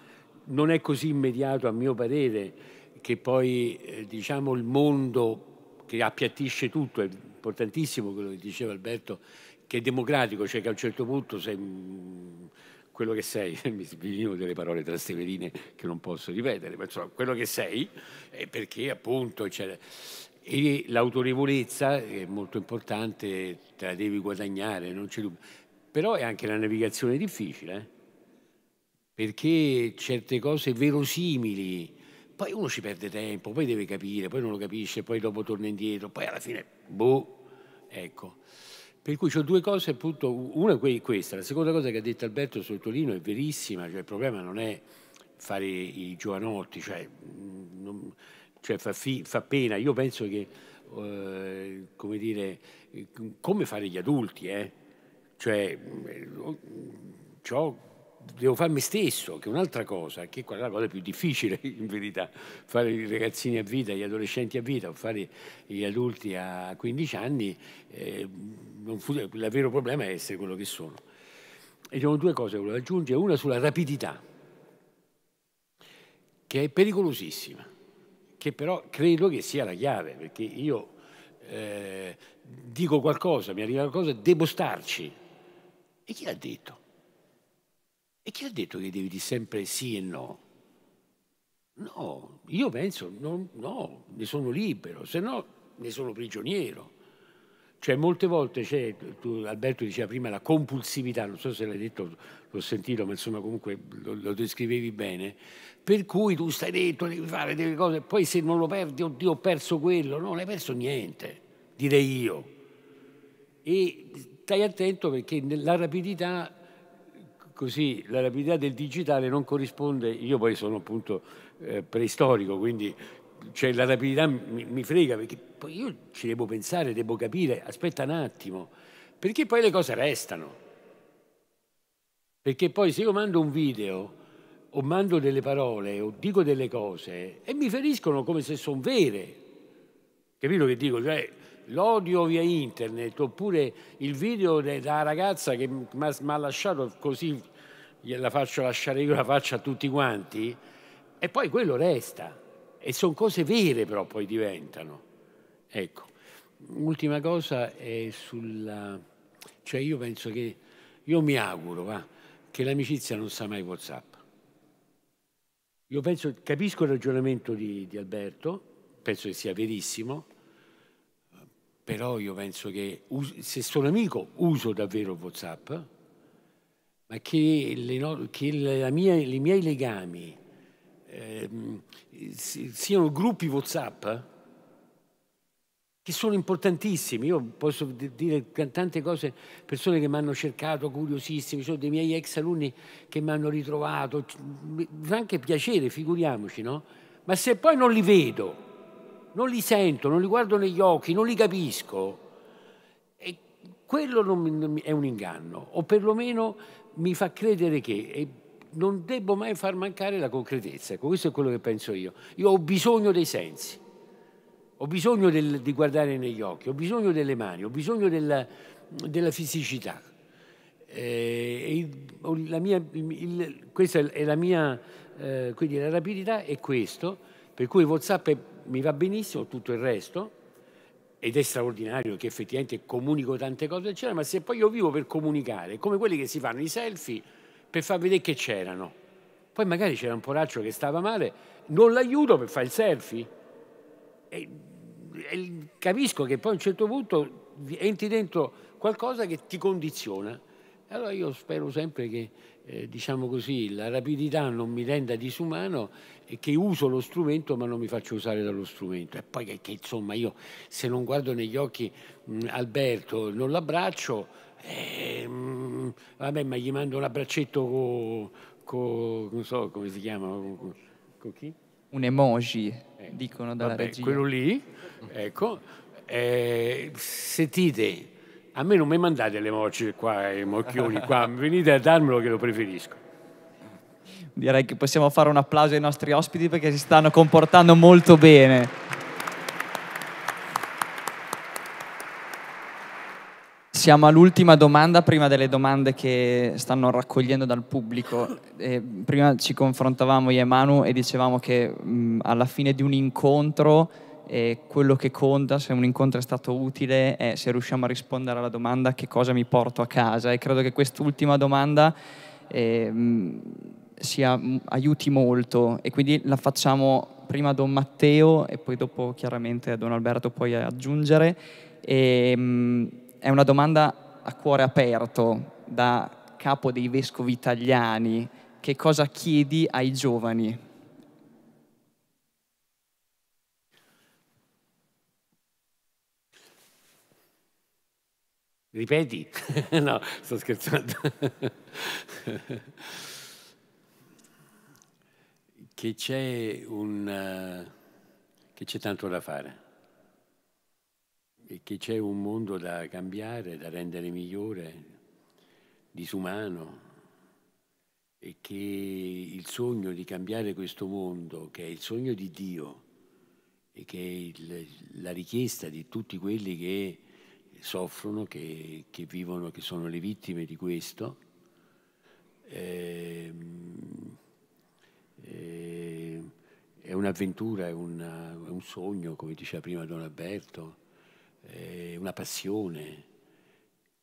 non è così immediato a mio parere che poi eh, diciamo il mondo che appiattisce tutto, è importantissimo quello che diceva Alberto, che è democratico, cioè che a un certo punto sei mm, quello che sei, mi venivo delle parole trasteverine che non posso ripetere, ma insomma quello che sei è eh, perché appunto eccetera. E l'autorevolezza è molto importante, te la devi guadagnare, non c'è dubbio. Però è anche la navigazione difficile, eh? perché certe cose verosimili, poi uno ci perde tempo, poi deve capire, poi non lo capisce, poi dopo torna indietro, poi alla fine, boh, ecco. Per cui ho due cose, appunto, una è questa, la seconda cosa che ha detto Alberto Sottolino è verissima, cioè il problema non è fare i giovanotti, cioè, non, cioè fa, fi, fa, pena, io penso che, eh, come dire, come fare gli adulti, eh? Cioè, eh, ciò devo farmi stesso, che è un'altra cosa, che è la cosa più difficile in verità, fare i ragazzini a vita, gli adolescenti a vita, o fare gli adulti a 15 anni, eh, il vero problema è essere quello che sono. E sono due cose che volevo aggiungere, una sulla rapidità, che è pericolosissima, che però credo che sia la chiave, perché io eh, dico qualcosa, mi arriva qualcosa, devo starci. E chi l'ha detto? E chi ha detto che devi dire sempre sì e no? No, io penso no, no ne sono libero, se no ne sono prigioniero. Cioè molte volte c'è, tu, Alberto diceva prima la compulsività, non so se l'hai detto, l'ho sentito, ma insomma comunque lo, lo, descrivevi bene, per cui tu stai detto, devi fare delle cose, poi se non lo perdi, oddio ho perso quello, no, non hai perso niente, direi io. E stai attento perché la rapidità così la rapidità del digitale non corrisponde, io poi sono appunto eh, preistorico, quindi cioè, la rapidità mi, mi frega perché poi io ci devo pensare, devo capire, aspetta un attimo, perché poi le cose restano. Perché poi se io mando un video o mando delle parole o dico delle cose e mi feriscono come se sono vere, capito che dico? Cioè, l'odio via internet oppure il video della ragazza che mi ha lasciato così, gliela faccio lasciare io la faccia a tutti quanti, e poi quello resta. E sono cose vere però poi diventano. Ecco, ultima cosa è sulla... cioè io penso che, io mi auguro va, che l'amicizia non sa mai Whatsapp. Io penso, capisco il ragionamento di, di Alberto, penso che sia verissimo, però io penso che se sono amico uso davvero Whatsapp, ma che, le, che mia, i miei legami eh, siano gruppi Whatsapp che sono importantissimi. Io posso dire tante cose, persone che mi hanno cercato, curiosissimi, sono dei miei ex alunni che mi hanno ritrovato, fa anche piacere, figuriamoci, no? Ma se poi non li vedo, non li sento, non li guardo negli occhi, non li capisco. E quello non, è un inganno, o perlomeno mi fa credere che e non debbo mai far mancare la concretezza. Ecco, questo è quello che penso io. Io ho bisogno dei sensi, ho bisogno del, di guardare negli occhi, ho bisogno delle mani, ho bisogno della, della fisicità. Eh, la mia, il, questa è la mia, eh, quindi la rapidità è questo, per cui WhatsApp è mi va benissimo tutto il resto, ed è straordinario che effettivamente comunico tante cose eccetera, ma se poi io vivo per comunicare, come quelli che si fanno i selfie per far vedere che c'erano. Poi magari c'era un poraccio che stava male, non l'aiuto per fare il selfie. E, e capisco che poi a un certo punto entri dentro qualcosa che ti condiziona. Allora io spero sempre che eh, diciamo così, la rapidità non mi renda disumano e che uso lo strumento ma non mi faccio usare dallo strumento. E poi che, che insomma io se non guardo negli occhi mh, Alberto, non l'abbraccio, eh, mh, vabbè ma gli mando un abbraccetto con, co, non so come si chiama, con, co chi? Un emoji, eh, dicono dalla vabbè, regia. Quello lì, ecco, eh, sentite a me non mi mandate le mocce qua, i mocchioni qua, venite a darmelo che lo preferisco. Direi che possiamo fare un applauso ai nostri ospiti perché si stanno comportando molto bene. Siamo all'ultima domanda, prima delle domande che stanno raccogliendo dal pubblico. Eh, prima ci confrontavamo io e Manu e dicevamo che mh, mm, alla fine di un incontro e quello che conta se un incontro è stato utile è se riusciamo a rispondere alla domanda che cosa mi porto a casa e credo che quest'ultima domanda eh, sia, aiuti molto e quindi la facciamo prima a Don Matteo e poi dopo chiaramente a Don Alberto puoi aggiungere. E, ehm, mh, è una domanda a cuore aperto da capo dei vescovi italiani. Che cosa chiedi ai giovani? Ripeti? no, sto scherzando. che, c'è un, eh, che c'è tanto da fare e che c'è un mondo da cambiare, da rendere migliore, disumano e che il sogno di cambiare questo mondo, che è il sogno di Dio e che è il, la richiesta di tutti quelli che soffrono, che, che vivono, che sono le vittime di questo. Ehm, eh, è un'avventura, è, una, è, un sogno, come diceva prima Don Alberto, è una passione,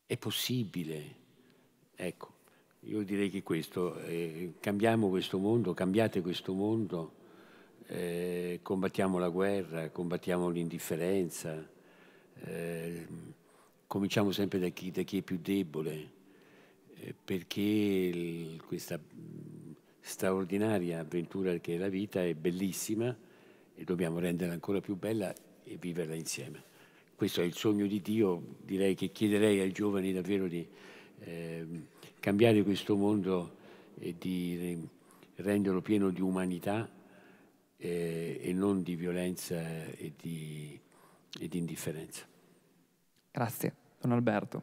è possibile. Ecco, io direi che questo, eh, cambiamo questo mondo, cambiate questo mondo, eh, combattiamo la guerra, combattiamo l'indifferenza. Ehm, cominciamo sempre da chi, da chi è più debole, eh, perché il, questa mm, straordinaria avventura che è la vita è bellissima e dobbiamo renderla ancora più bella e viverla insieme. Questo è il sogno di Dio, direi che chiederei ai giovani davvero di eh, cambiare questo mondo e di renderlo pieno di umanità eh, e non di violenza e di, e di indifferenza. Grazie. Don Alberto.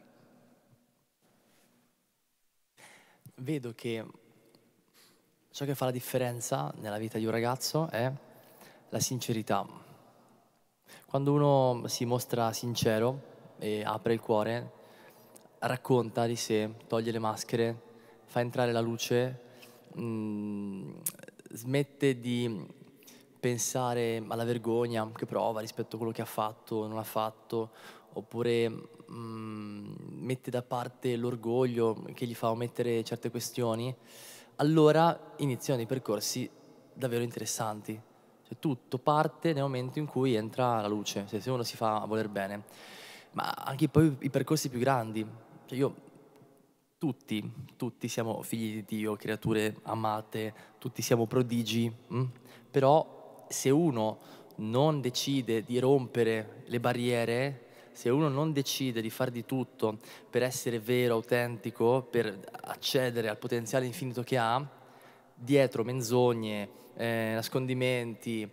Vedo che ciò che fa la differenza nella vita di un ragazzo è la sincerità. Quando uno si mostra sincero e apre il cuore, racconta di sé, toglie le maschere, fa entrare la luce, mh, mm, smette di pensare alla vergogna che prova rispetto a quello che ha fatto o non ha fatto, oppure mh, mm, mette da parte l'orgoglio che gli fa omettere certe questioni, allora iniziano dei percorsi davvero interessanti. Cioè, tutto parte nel momento in cui entra la luce, cioè, se uno si fa voler bene. Ma anche poi i percorsi più grandi. Cioè, io, tutti, tutti siamo figli di Dio, creature amate, tutti siamo prodigi, mh? Mm? però se uno non decide di rompere le barriere, se uno non decide di far di tutto per essere vero, autentico, per accedere al potenziale infinito che ha, dietro menzogne, eh, nascondimenti,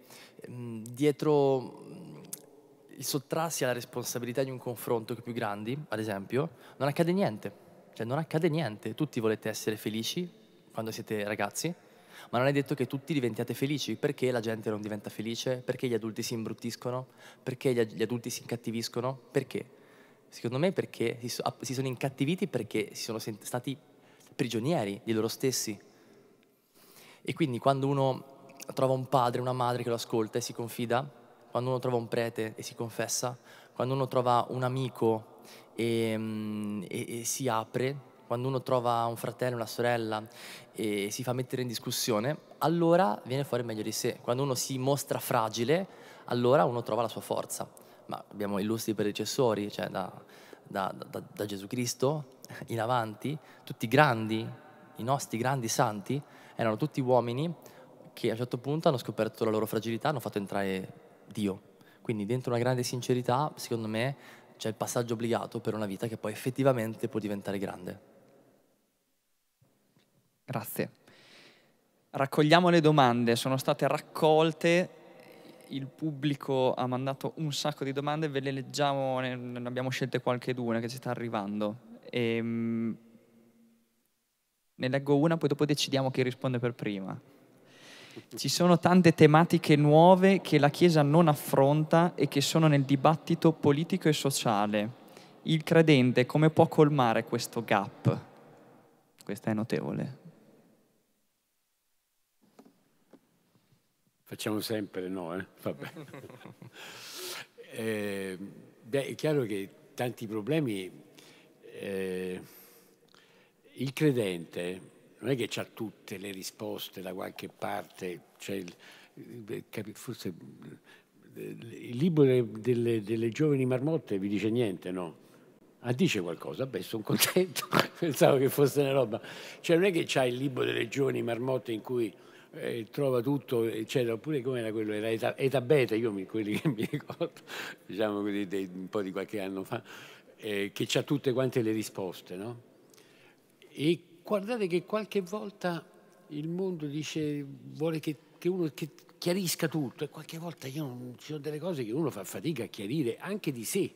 mh, mm, dietro mm, il sottrarsi alla responsabilità di un confronto che più grandi, ad esempio, non accade niente. Cioè non accade niente. Tutti volete essere felici quando siete ragazzi, ma non è detto che tutti diventiate felici. Perché la gente non diventa felice? Perché gli adulti si imbruttiscono? Perché gli adulti si incattiviscono? Perché? Secondo me perché si sono incattiviti perché si sono stati prigionieri di loro stessi. E quindi quando uno trova un padre, una madre che lo ascolta e si confida, quando uno trova un prete e si confessa, quando uno trova un amico e, ehm, e, e si apre, quando uno trova un fratello, una sorella e si fa mettere in discussione, allora viene fuori meglio di sé. Quando uno si mostra fragile, allora uno trova la sua forza. Ma abbiamo illustri predecessori, cioè da, da, da, da Gesù Cristo in avanti, tutti grandi, i nostri grandi santi, erano tutti uomini che a un certo punto hanno scoperto la loro fragilità, hanno fatto entrare Dio. Quindi dentro una grande sincerità, secondo me, c'è il passaggio obbligato per una vita che poi effettivamente può diventare grande. Grazie. Raccogliamo le domande, sono state raccolte, il pubblico ha mandato un sacco di domande, ve le leggiamo, ne abbiamo scelte qualche duna che ci sta arrivando. E, ehm, ne leggo una, poi dopo decidiamo chi risponde per prima. Ci sono tante tematiche nuove che la Chiesa non affronta e che sono nel dibattito politico e sociale. Il credente come può colmare questo gap? Questa è notevole. Facciamo sempre no, eh? Vabbè. eh, beh, è chiaro che tanti problemi... Eh, il credente non è che ha tutte le risposte da qualche parte, cioè, forse il libro delle, delle, giovani marmotte vi dice niente, no? Ah, dice qualcosa, beh, sono contento, pensavo che fosse una roba. Cioè non è che c'è il libro delle giovani marmotte in cui eh, trova tutto, eccetera. Oppure come era quello? Era età, beta, io quelli che mi ricordo, diciamo quelli dei, un po' di qualche anno fa, eh, che ha tutte quante le risposte, no? E guardate che qualche volta il mondo dice, vuole che, che uno che chiarisca tutto e qualche volta io non, ci sono delle cose che uno fa fatica a chiarire anche di sé.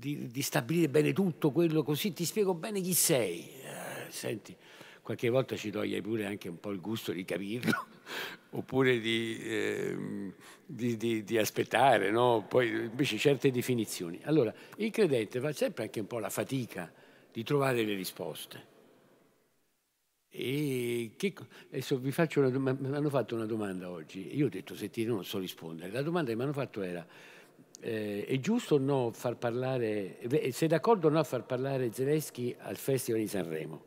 Di, di, stabilire bene tutto quello così ti spiego bene chi sei. Eh, senti, qualche volta ci toglie pure anche un po' il gusto di capirlo, oppure di, eh, di, di, di aspettare, no? poi invece certe definizioni. Allora, il credente fa sempre anche un po' la fatica di trovare le risposte. E che, adesso vi faccio una domanda, mi hanno fatto una domanda oggi, io ho detto sentite non so rispondere, la domanda che mi hanno fatto era eh, è giusto o no far parlare, eh, sei d'accordo o no a far parlare Zelensky al Festival di Sanremo?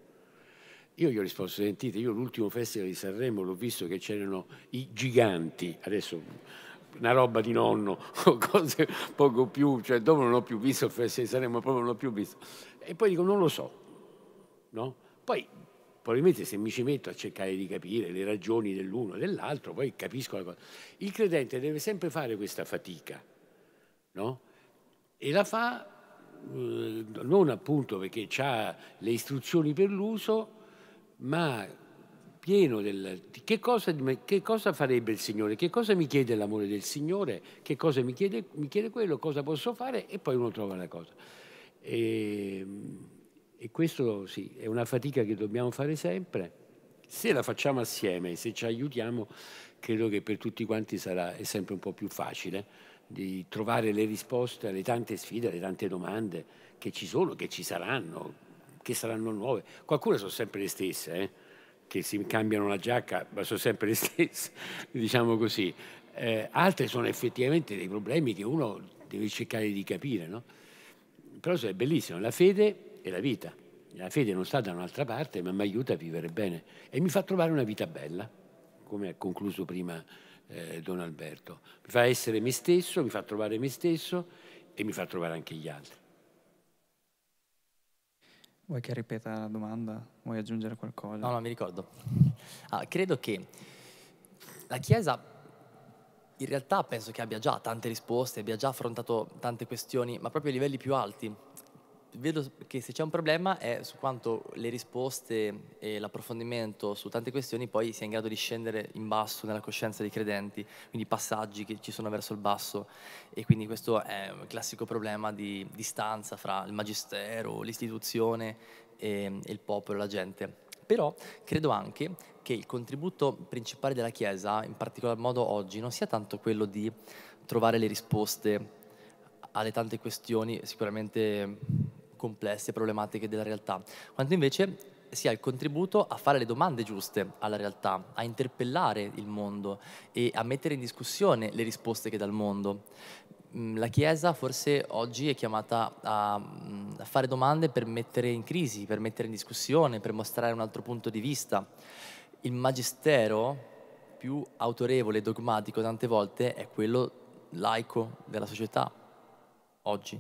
Io gli ho risposto, sentite, io l'ultimo festival di Sanremo l'ho visto che c'erano i giganti, adesso una roba di nonno, cose poco più, cioè dopo non ho più visto il festival di Sanremo, proprio non l'ho più visto. E poi dico, non lo so, no? Poi probabilmente se mi ci metto a cercare di capire le ragioni dell'uno e dell'altro, poi capisco la cosa. Il credente deve sempre fare questa fatica, no? E la fa eh, non appunto perché ha le istruzioni per l'uso, ma pieno del... Che cosa, che cosa, farebbe il Signore? Che cosa mi chiede l'amore del Signore? Che cosa mi chiede, mi chiede quello? Cosa posso fare? E poi uno trova la cosa. E, ehm, e questo sì, è una fatica che dobbiamo fare sempre. Se la facciamo assieme, se ci aiutiamo, credo che per tutti quanti sarà sempre un po' più facile di trovare le risposte alle tante sfide, alle tante domande che ci sono, che ci saranno, che saranno nuove. Qualcune sono sempre le stesse, eh? che si cambiano la giacca, ma sono sempre le stesse, diciamo così. Eh, altre sono effettivamente dei problemi che uno deve cercare di capire, no? Però è bellissimo, la fede è la vita. La fede non sta da un'altra parte, ma mi aiuta a vivere bene e mi fa trovare una vita bella, come ha concluso prima eh, Don Alberto. Mi fa essere me stesso, mi fa trovare me stesso e mi fa trovare anche gli altri. Vuoi che ripeta la domanda? Vuoi aggiungere qualcosa? No, no, mi ricordo. Ah, credo che la Chiesa in realtà penso che abbia già tante risposte, abbia già affrontato tante questioni, ma proprio a livelli più alti vedo che se c'è un problema è su quanto le risposte e l'approfondimento su tante questioni poi sia in grado di scendere in basso nella coscienza dei credenti, quindi passaggi che ci sono verso il basso e quindi questo è un classico problema di distanza fra il magistero, l'istituzione e, il popolo, la gente. Però credo anche che il contributo principale della Chiesa, in particolar modo oggi, non sia tanto quello di trovare le risposte alle tante questioni sicuramente complesse problematiche della realtà, quanto invece sia il contributo a fare le domande giuste alla realtà, a interpellare il mondo e a mettere in discussione le risposte che dà il mondo. Mm, la Chiesa forse oggi è chiamata mm, a fare domande per mettere in crisi, per mettere in discussione, per mostrare un altro punto di vista. Il magistero più autorevole e dogmatico tante volte è quello laico della società oggi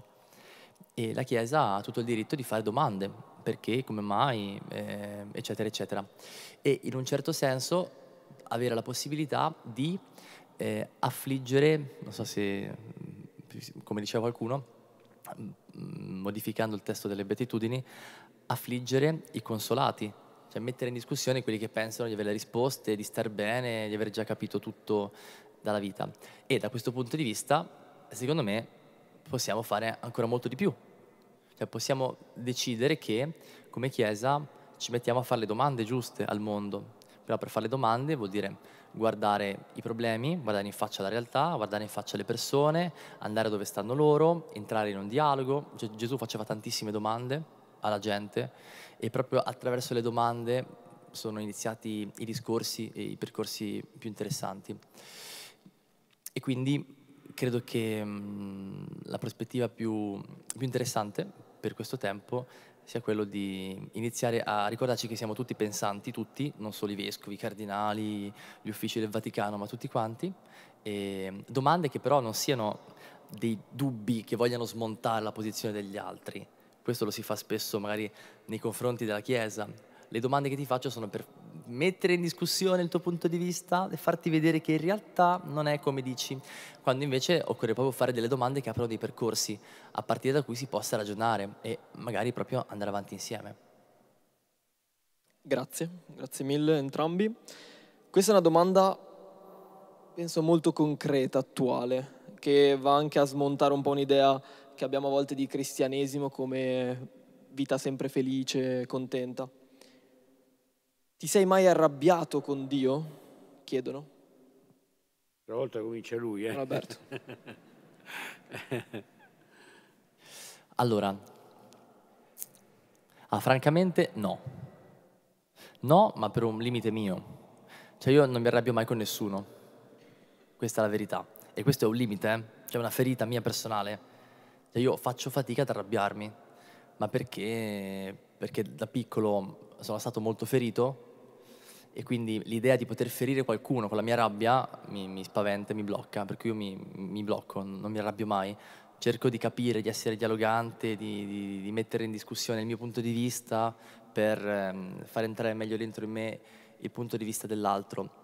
e la Chiesa ha tutto il diritto di fare domande, perché, come mai, eh, eccetera, eccetera. E in un certo senso avere la possibilità di eh, affliggere, non so se, come diceva qualcuno, modificando il testo delle beatitudini, affliggere i consolati, cioè mettere in discussione quelli che pensano di avere le risposte, di star bene, di aver già capito tutto dalla vita. E da questo punto di vista, secondo me, possiamo fare ancora molto di più. Cioè possiamo decidere che come Chiesa ci mettiamo a fare le domande giuste al mondo. Però per fare le domande vuol dire guardare i problemi, guardare in faccia la realtà, guardare in faccia le persone, andare dove stanno loro, entrare in un dialogo. Cioè, Gesù faceva tantissime domande alla gente e proprio attraverso le domande sono iniziati i discorsi e i percorsi più interessanti. E quindi credo che mh, mm, la prospettiva più, più interessante per questo tempo sia quello di iniziare a ricordarci che siamo tutti pensanti, tutti, non solo i vescovi, i cardinali, gli uffici del Vaticano, ma tutti quanti. E mm, domande che però non siano dei dubbi che vogliano smontare la posizione degli altri. Questo lo si fa spesso magari nei confronti della Chiesa. Le domande che ti faccio sono per mettere in discussione il tuo punto di vista e farti vedere che in realtà non è come dici, quando invece occorre proprio fare delle domande che aprono dei percorsi a partire da cui si possa ragionare e magari proprio andare avanti insieme. Grazie, grazie mille entrambi. Questa è una domanda, penso, molto concreta, attuale, che va anche a smontare un po' un'idea che abbiamo a volte di cristianesimo come vita sempre felice, contenta. Ti sei mai arrabbiato con Dio? Chiedono. Una volta comincia lui, eh. Roberto. allora, ah, francamente no. No, ma per un limite mio. Cioè io non mi arrabbio mai con nessuno. Questa è la verità. E questo è un limite, eh? cioè una ferita mia personale. Cioè io faccio fatica ad arrabbiarmi, ma perché? Perché da piccolo sono stato molto ferito e quindi l'idea di poter ferire qualcuno con la mia rabbia mi, mi spaventa, mi blocca, per cui io mi, mi, blocco, non mi arrabbio mai. Cerco di capire, di essere dialogante, di, di, di mettere in discussione il mio punto di vista per ehm, far entrare meglio dentro in me il punto di vista dell'altro.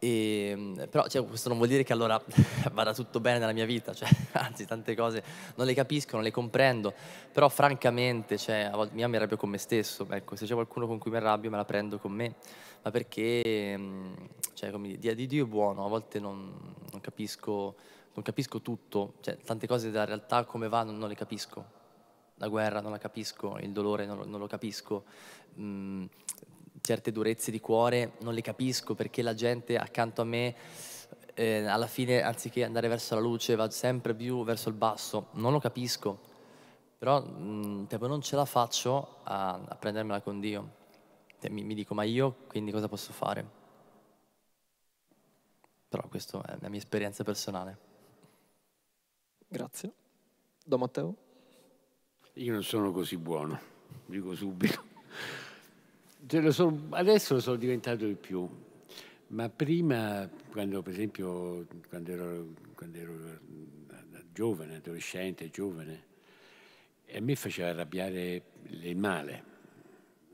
E, ehm, però cioè, questo non vuol dire che allora vada tutto bene nella mia vita, cioè, anzi tante cose non le capisco, non le comprendo, però francamente cioè, a volte mi arrabbio con me stesso, ecco, se c'è qualcuno con cui mi arrabbio me la prendo con me ma perché mm, cioè, come dire, di Dio è buono, a volte non, non, capisco, non capisco, tutto, cioè, tante cose della realtà come vanno non le capisco, la guerra non la capisco, il dolore non, non lo capisco, mm, certe durezze di cuore non le capisco perché la gente accanto a me eh, alla fine anziché andare verso la luce va sempre più verso il basso, non lo capisco, però mh, mm, non ce la faccio a, a prendermela con Dio mi, mi dico ma io quindi cosa posso fare? Però questa è la mia esperienza personale. Grazie. Don Matteo? Io non sono così buono, dico subito. Sono, adesso lo sono diventato di più, ma prima, quando, per esempio, quando ero, quando ero eh, giovane, adolescente, giovane, a me faceva arrabbiare il male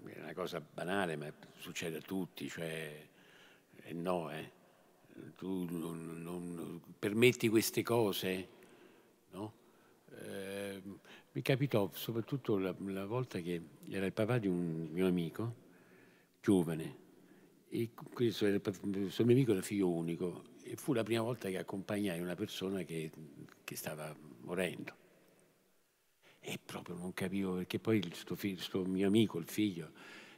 è una cosa banale, ma succede a tutti, cioè eh, no, eh. tu non, non, permetti queste cose, no? eh, mi capitò soprattutto la, la, volta che era il papà di un mio amico, giovane, e questo era, questo mio amico era figlio unico, e fu la prima volta che accompagnai una persona che, che stava morendo e proprio non capivo perché poi il suo, figlio, il suo mio amico, il figlio,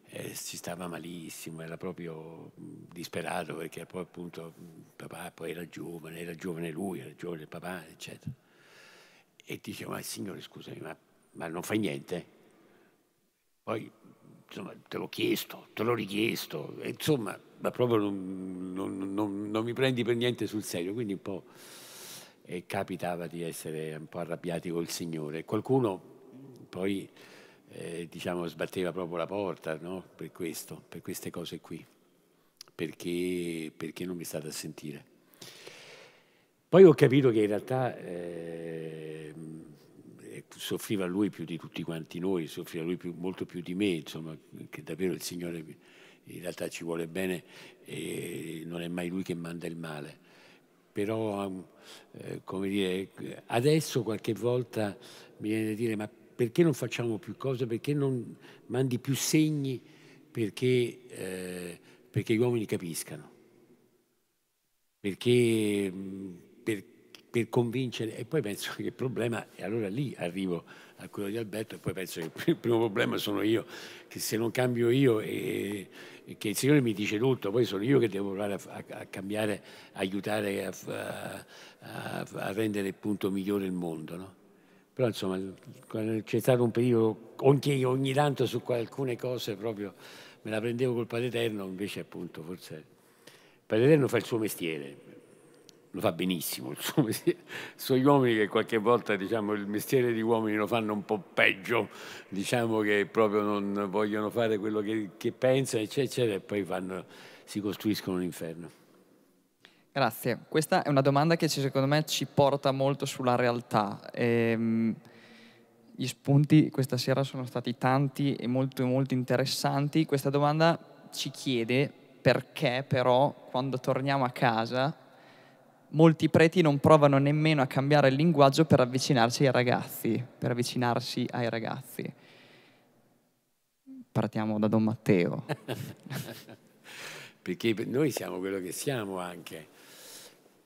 eh, si stava malissimo, era proprio disperato perché poi appunto papà poi era giovane, era giovane lui, era giovane il papà, eccetera. E diceva, ma signore scusami, ma, ma non fai niente? Poi insomma, te l'ho chiesto, te l'ho richiesto, e, insomma, ma proprio non, non, non, non mi prendi per niente sul serio, quindi un po' e capitava di essere un po' arrabbiati col Signore. Qualcuno poi eh, diciamo, sbatteva proprio la porta no? per questo, per queste cose qui, perché, perché, non mi state a sentire. Poi ho capito che in realtà eh, soffriva lui più di tutti quanti noi, soffriva lui più, molto più di me, insomma, che davvero il Signore in realtà ci vuole bene e non è mai lui che manda il male però um, eh, come dire, adesso qualche volta mi viene da dire ma perché non facciamo più cose, perché non mandi più segni perché, eh, perché gli uomini capiscano, perché mm, per, per, convincere e poi penso che il problema, e allora lì arrivo a quello di Alberto e poi penso che il primo problema sono io, che se non cambio io... E, che il Signore mi dice tutto, poi sono io che devo provare a, a, a cambiare, aiutare a, a, rendere il migliore il mondo. No? Però insomma c'è stato un periodo, ogni, ogni tanto su alcune cose proprio me la prendevo col Padre Eterno, invece appunto forse il Padre Eterno fa il suo mestiere, lo fa benissimo, insomma, sono gli uomini che qualche volta diciamo, il mestiere di uomini lo fanno un po' peggio, diciamo che proprio non vogliono fare quello che, che pensano, eccetera, e poi fanno, si costruiscono un inferno. Grazie, questa è una domanda che secondo me ci porta molto sulla realtà. Ehm, gli spunti questa sera sono stati tanti e molto, molto interessanti. Questa domanda ci chiede perché però quando torniamo a casa molti preti non provano nemmeno a cambiare il linguaggio per avvicinarsi ai ragazzi, per avvicinarsi ai ragazzi. Partiamo da Don Matteo. Perché noi siamo quello che siamo anche.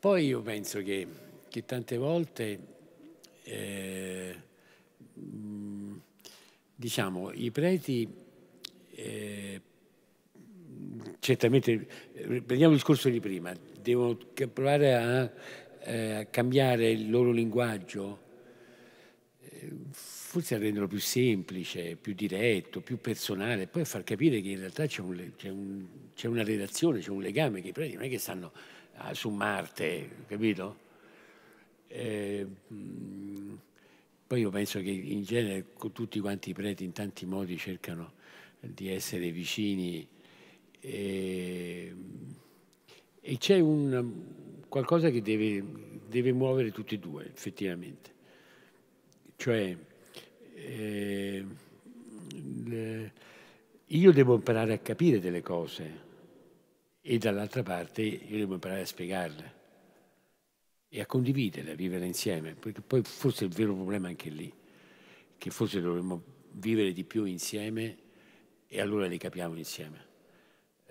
Poi io penso che, che tante volte, eh, mm, diciamo, i preti... Eh, certamente, prendiamo il discorso di prima, devono provare a, eh, a cambiare il loro linguaggio, eh, forse a renderlo più semplice, più diretto, più personale, e poi far capire che in realtà c'è, un, un, una relazione, c'è un legame, che i preti non è che stanno ah, su Marte, capito? Eh, poi io penso che in genere tutti quanti i preti in tanti modi cercano di essere vicini e, ehm, e c'è un, um, qualcosa che deve, deve, muovere tutti e due, effettivamente. Cioè, eh, io devo imparare a capire delle cose e dall'altra parte io devo imparare a spiegarle e a condividerle, a vivere insieme, perché poi forse il vero problema è anche lì, che forse dovremmo vivere di più insieme e allora le capiamo insieme.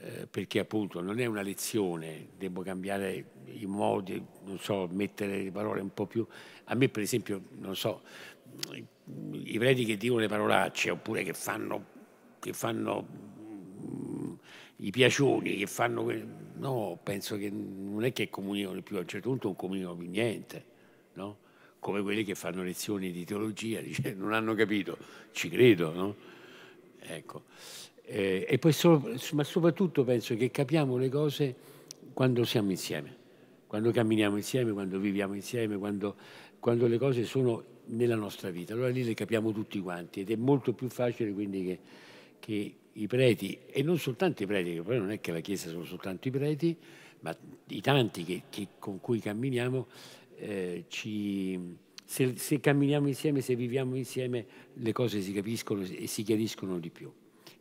Eh, perché appunto non è una lezione, devo cambiare i modi, non so, mettere le parole un po' più... A me per esempio, non so, i preti che dicono le parolacce oppure che fanno, che fanno mh, i piacioni, che fanno... No, penso che non è che comunicano più, a un certo punto non comunicano più niente, no? come quelli che fanno lezioni di teologia, dice, non hanno capito, ci credo, no? Ecco. Eh, e poi so, ma soprattutto penso che capiamo le cose quando siamo insieme, quando camminiamo insieme, quando viviamo insieme, quando, quando le cose sono nella nostra vita. Allora lì le capiamo tutti quanti ed è molto più facile quindi che, che i preti, e non soltanto i preti, che poi non è che la Chiesa sono soltanto i preti, ma i tanti che, che con cui camminiamo, eh, ci, se, se camminiamo insieme, se viviamo insieme, le cose si capiscono e si chiariscono di più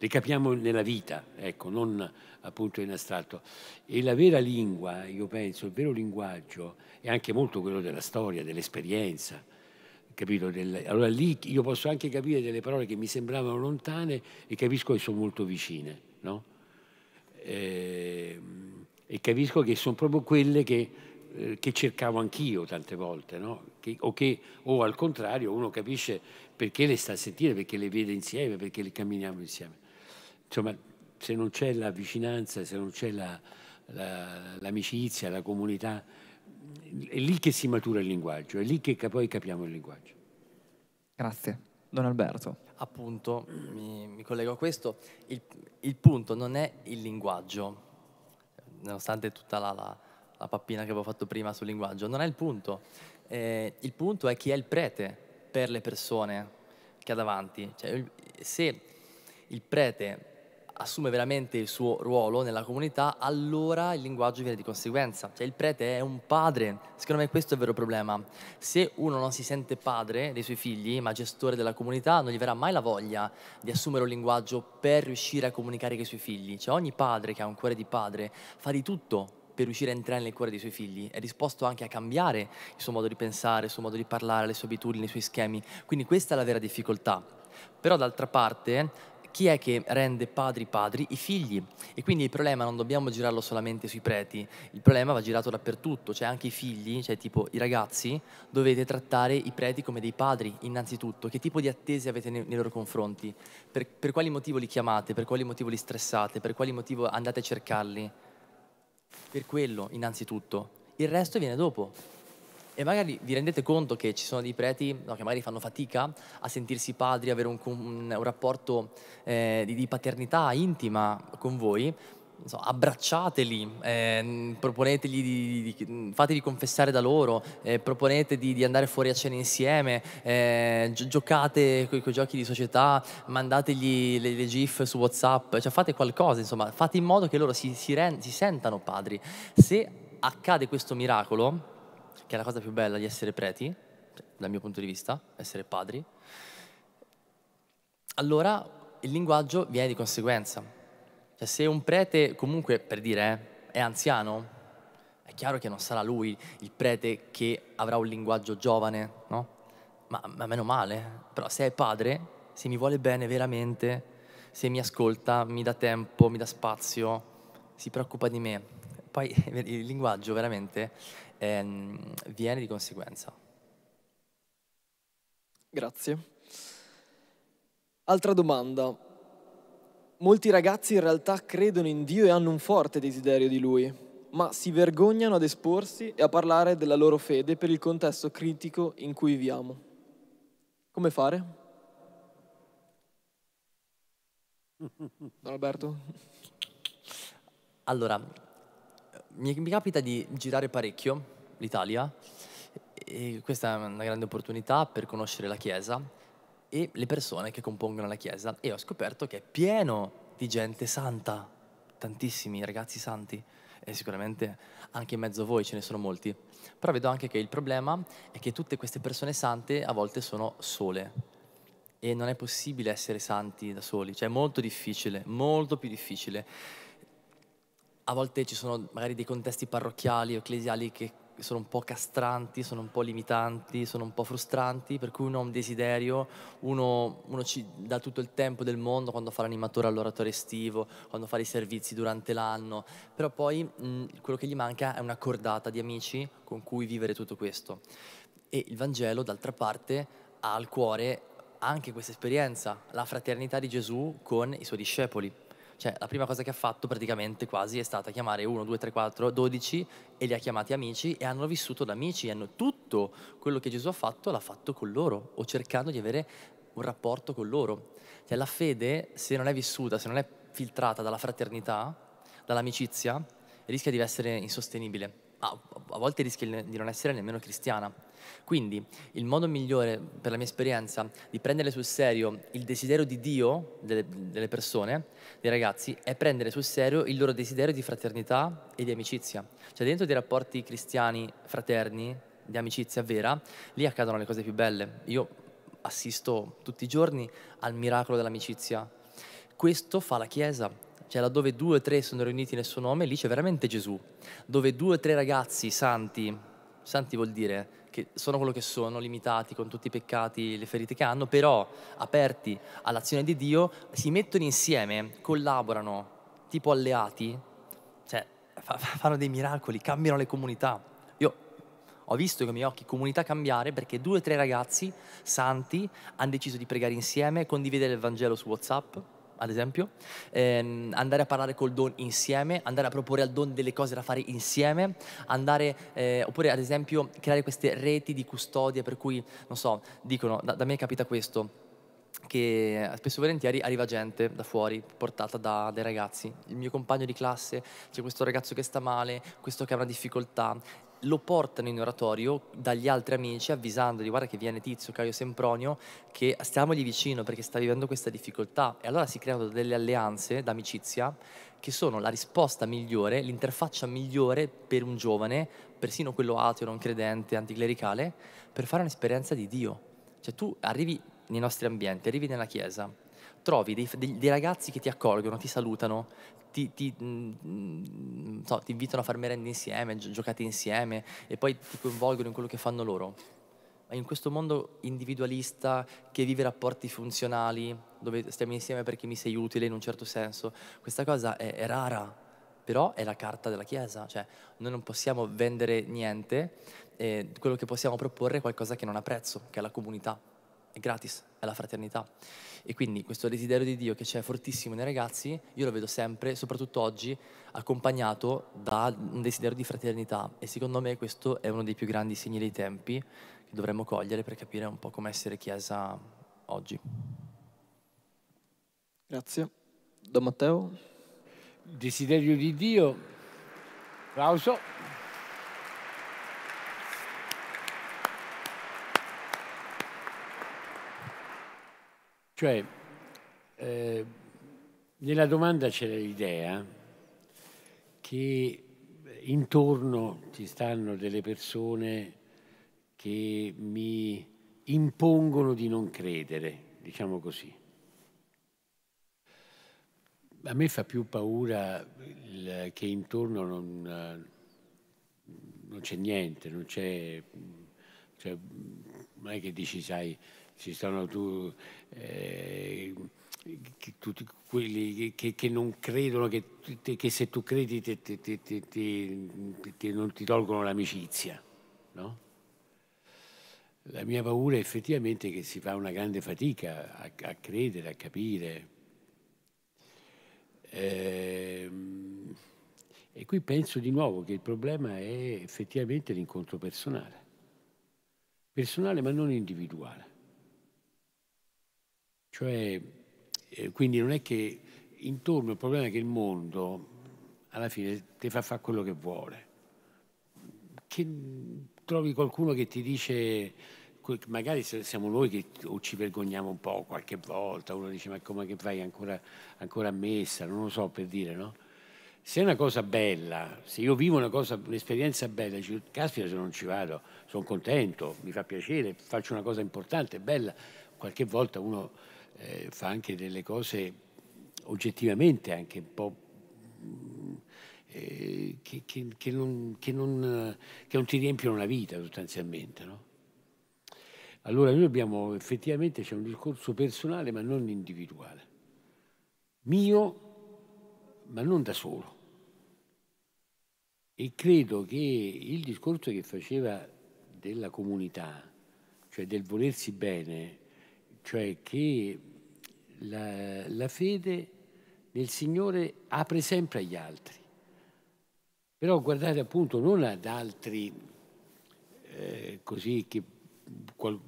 le capiamo nella vita, ecco, non appunto in astratto. E la vera lingua, io penso, il vero linguaggio è anche molto quello della storia, dell'esperienza. Capito? Del, allora lì io posso anche capire delle parole che mi sembravano lontane e capisco che sono molto vicine, no? E, ehm, e capisco che sono proprio quelle che, eh, che cercavo anch'io tante volte, no? che, o, che, o al contrario uno capisce perché le sta a sentire, perché le vede insieme, perché le camminiamo insieme insomma, se non c'è la vicinanza, se non c'è la, la, l'amicizia, la comunità, è lì che si matura il linguaggio, è lì che poi capiamo il linguaggio. Grazie. Don Alberto. Appunto, mi, mi collego a questo, il, il, punto non è il linguaggio, nonostante tutta la, la, la, pappina che avevo fatto prima sul linguaggio, non è il punto. Eh, il punto è chi è il prete per le persone che ha davanti. Cioè, se il prete assume veramente il suo ruolo nella comunità, allora il linguaggio viene di conseguenza. Cioè il prete è un padre, secondo me questo è il vero problema. Se uno non si sente padre dei suoi figli, ma gestore della comunità, non gli verrà mai la voglia di assumere un linguaggio per riuscire a comunicare con i suoi figli. Cioè ogni padre che ha un cuore di padre fa di tutto per riuscire a entrare nel cuore dei suoi figli, è disposto anche a cambiare il suo modo di pensare, il suo modo di parlare, le sue abitudini, i suoi schemi. Quindi questa è la vera difficoltà. Però d'altra parte chi è che rende padri padri? I figli. E quindi il problema non dobbiamo girarlo solamente sui preti, il problema va girato dappertutto, cioè anche i figli, cioè tipo i ragazzi, dovete trattare i preti come dei padri innanzitutto. Che tipo di attese avete nei, nei loro confronti? Per, per quali motivo li chiamate? Per quali motivo li stressate? Per quali motivo andate a cercarli? Per quello innanzitutto. Il resto viene dopo. E magari vi rendete conto che ci sono dei preti no, che magari fanno fatica a sentirsi padri, avere un, un, un rapporto eh, di, di, paternità intima con voi. So, abbracciateli, eh, proponetegli di, di, fatevi confessare da loro, eh, proponete di, andare fuori a cena insieme, eh, gi- giocate con i giochi di società, mandategli le, le, GIF su WhatsApp, cioè fate qualcosa, insomma, fate in modo che loro si, si, rend- si sentano padri. Se accade questo miracolo, che è la cosa più bella di essere preti, dal mio punto di vista, essere padri, allora il linguaggio viene di conseguenza. Cioè se un prete comunque, per dire, eh, è anziano, è chiaro che non sarà lui il prete che avrà un linguaggio giovane, no? Ma, ma meno male, però se è padre, se mi vuole bene veramente, se mi ascolta, mi dà tempo, mi dà spazio, si preoccupa di me. Poi il linguaggio veramente ehm, viene di conseguenza. Grazie. Altra domanda. Molti ragazzi in realtà credono in Dio e hanno un forte desiderio di Lui, ma si vergognano ad esporsi e a parlare della loro fede per il contesto critico in cui viviamo. Come fare? Don Alberto? Allora, mi, mi capita di girare parecchio l'Italia e questa è una grande opportunità per conoscere la Chiesa e le persone che compongono la Chiesa e ho scoperto che è pieno di gente santa, tantissimi ragazzi santi e sicuramente anche in mezzo a voi ce ne sono molti, però vedo anche che il problema è che tutte queste persone sante a volte sono sole e non è possibile essere santi da soli, cioè è molto difficile, molto più difficile a volte ci sono magari dei contesti parrocchiali o ecclesiali che sono un po' castranti, sono un po' limitanti, sono un po' frustranti, per cui uno ha un desiderio, uno, uno ci dà tutto il tempo del mondo quando fa l'animatore all'oratore estivo, quando fa i servizi durante l'anno, però poi mh, quello che gli manca è una cordata di amici con cui vivere tutto questo. E il Vangelo, d'altra parte, ha al cuore anche questa esperienza, la fraternità di Gesù con i suoi discepoli cioè, la prima cosa che ha fatto praticamente quasi è stata chiamare 1, 2, 3, 4, 12 e li ha chiamati amici e hanno vissuto da amici, hanno tutto quello che Gesù ha fatto l'ha fatto con loro o cercando di avere un rapporto con loro. Cioè, la fede, se non è vissuta, se non è filtrata dalla fraternità, dall'amicizia, rischia di essere insostenibile. Ah, a volte rischia di non essere nemmeno cristiana quindi il modo migliore, per la mia esperienza, di prendere sul serio il desiderio di Dio delle, delle persone, dei ragazzi, è prendere sul serio il loro desiderio di fraternità e di amicizia. Cioè dentro dei rapporti cristiani fraterni, di amicizia vera, lì accadono le cose più belle. Io assisto tutti i giorni al miracolo dell'amicizia. Questo fa la Chiesa, cioè laddove due o tre sono riuniti nel suo nome, lì c'è veramente Gesù. Dove due o tre ragazzi santi, santi vuol dire che sono quello che sono, limitati con tutti i peccati, le ferite che hanno, però aperti all'azione di Dio, si mettono insieme, collaborano, tipo alleati, cioè fanno dei miracoli, cambiano le comunità. Io ho visto con i miei occhi comunità cambiare perché due o tre ragazzi santi hanno deciso di pregare insieme, condividere il Vangelo su WhatsApp ad esempio, ehm, andare a parlare col Don insieme, andare a proporre al Don delle cose da fare insieme, andare, eh, oppure ad esempio creare queste reti di custodia per cui, non so, dicono, da, da me capita questo, che spesso e volentieri arriva gente da fuori portata da dai ragazzi. Il mio compagno di classe, c'è questo ragazzo che sta male, questo che ha una difficoltà lo portano in oratorio dagli altri amici avvisandogli guarda che viene Tizio, Caio Sempronio che stiamogli vicino perché sta vivendo questa difficoltà e allora si creano delle alleanze d'amicizia che sono la risposta migliore, l'interfaccia migliore per un giovane, persino quello ateo, non credente, anticlericale, per fare un'esperienza di Dio. Cioè tu arrivi nei nostri ambienti, arrivi nella chiesa, trovi dei, dei, dei ragazzi che ti accolgono, ti salutano, ti, ti, mh, mm, mm, so, ti, invitano a far merenda insieme, giocate insieme e poi ti coinvolgono in quello che fanno loro. Ma in questo mondo individualista che vive rapporti funzionali, dove stiamo insieme perché mi sei utile in un certo senso, questa cosa è, è rara, però è la carta della Chiesa, cioè noi non possiamo vendere niente, eh, quello che possiamo proporre è qualcosa che non ha prezzo, che è la comunità è gratis, è la fraternità. E quindi questo desiderio di Dio che c'è fortissimo nei ragazzi, io lo vedo sempre, soprattutto oggi, accompagnato da un desiderio di fraternità. E secondo me questo è uno dei più grandi segni dei tempi che dovremmo cogliere per capire un po' come essere Chiesa oggi. Grazie. Don Matteo. Desiderio di Dio. Applauso. Cioè, eh, nella domanda c'era l'idea che intorno ci stanno delle persone che mi impongono di non credere, diciamo così. A me fa più paura il, che intorno non, non c'è niente, non c'è... Cioè, non è che dici, sai, ci sono tu eh, tutti quelli che, che, non credono, che, che se tu credi te, te, te, non ti tolgono l'amicizia. No? La mia paura è effettivamente che si fa una grande fatica a, a credere, a capire. Ehm, e qui penso di nuovo che il problema è effettivamente l'incontro personale, personale ma non individuale. Cioè, eh, quindi non è che intorno il problema è che il mondo alla fine ti fa fare quello che vuole. Che trovi qualcuno che ti dice, magari siamo noi che o ci vergogniamo un po' qualche volta, uno dice ma come che vai ancora, ancora a messa, non lo so per dire, no? Se è una cosa bella, se io vivo una cosa, un'esperienza bella, dico, caspita se non ci vado, sono contento, mi fa piacere, faccio una cosa importante, bella, qualche volta uno eh, fa anche delle cose oggettivamente anche un po' mm, eh, che, che, che, non, non, eh, che, non, ti riempiono la vita sostanzialmente. No? Allora noi abbiamo effettivamente c'è un discorso personale ma non individuale, mio ma non da solo. E credo che il discorso che faceva della comunità, cioè del volersi bene, cioè che la, la fede nel Signore apre sempre agli altri. Però guardate appunto non ad altri eh, così che, qual,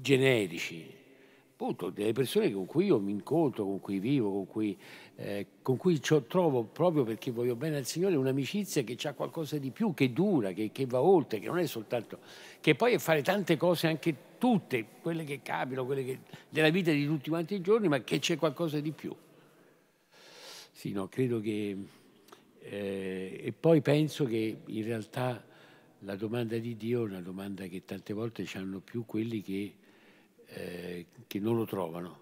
generici, appunto delle persone con cui io mi incontro, con cui vivo, con cui, eh, con cui trovo proprio perché voglio bene al Signore un'amicizia che ha qualcosa di più, che dura, che, che va oltre, che non è soltanto, che poi è fare tante cose anche tutte, quelle che capitano, quelle che, della vita di tutti quanti i giorni, ma che c'è qualcosa di più. Sì, no, credo che... Eh, e poi penso che in realtà la domanda di Dio è una domanda che tante volte ci hanno più quelli che, eh, che non lo trovano,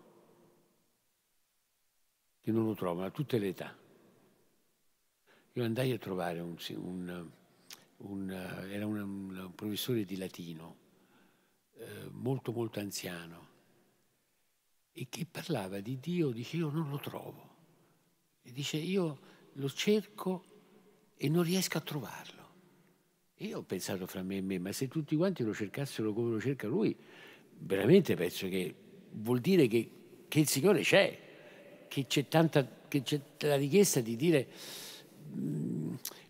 che non lo trovano a tutte le età. Io andai a trovare un, un, un, un professore di latino eh, molto molto anziano e che parlava di Dio, dice io non lo trovo. E dice io lo cerco e non riesco a trovarlo. E io ho pensato fra me e me, ma se tutti quanti lo cercassero come lo cerca lui, veramente penso che vuol dire che, che il Signore c'è, che c'è tanta che c'è la richiesta di dire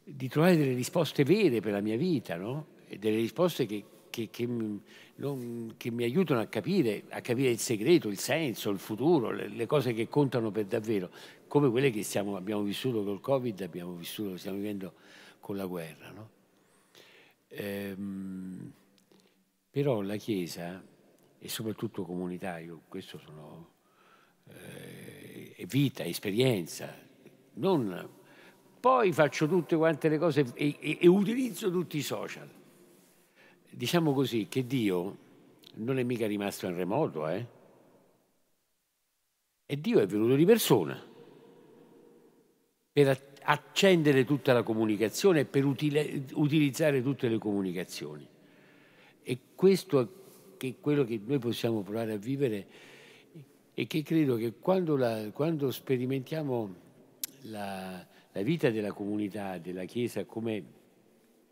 di trovare delle risposte vere per la mia vita, no? E delle risposte che, che, che non, che mi aiutano a capire, a capire, il segreto, il senso, il futuro, le, le cose che contano per davvero, come quelle che stiamo, abbiamo vissuto col Covid, abbiamo vissuto, stiamo vivendo con la guerra. No? Ehm, però la Chiesa, e soprattutto comunità, io questo sono eh, vita, esperienza, non poi faccio tutte quante le cose e, e, e utilizzo tutti i social Diciamo così che Dio non è mica rimasto in remoto, eh? E Dio è venuto di persona per accendere tutta la comunicazione e per utilizzare tutte le comunicazioni. E questo è quello che noi possiamo provare a vivere e che credo che quando, la, quando sperimentiamo la, la vita della comunità, della Chiesa come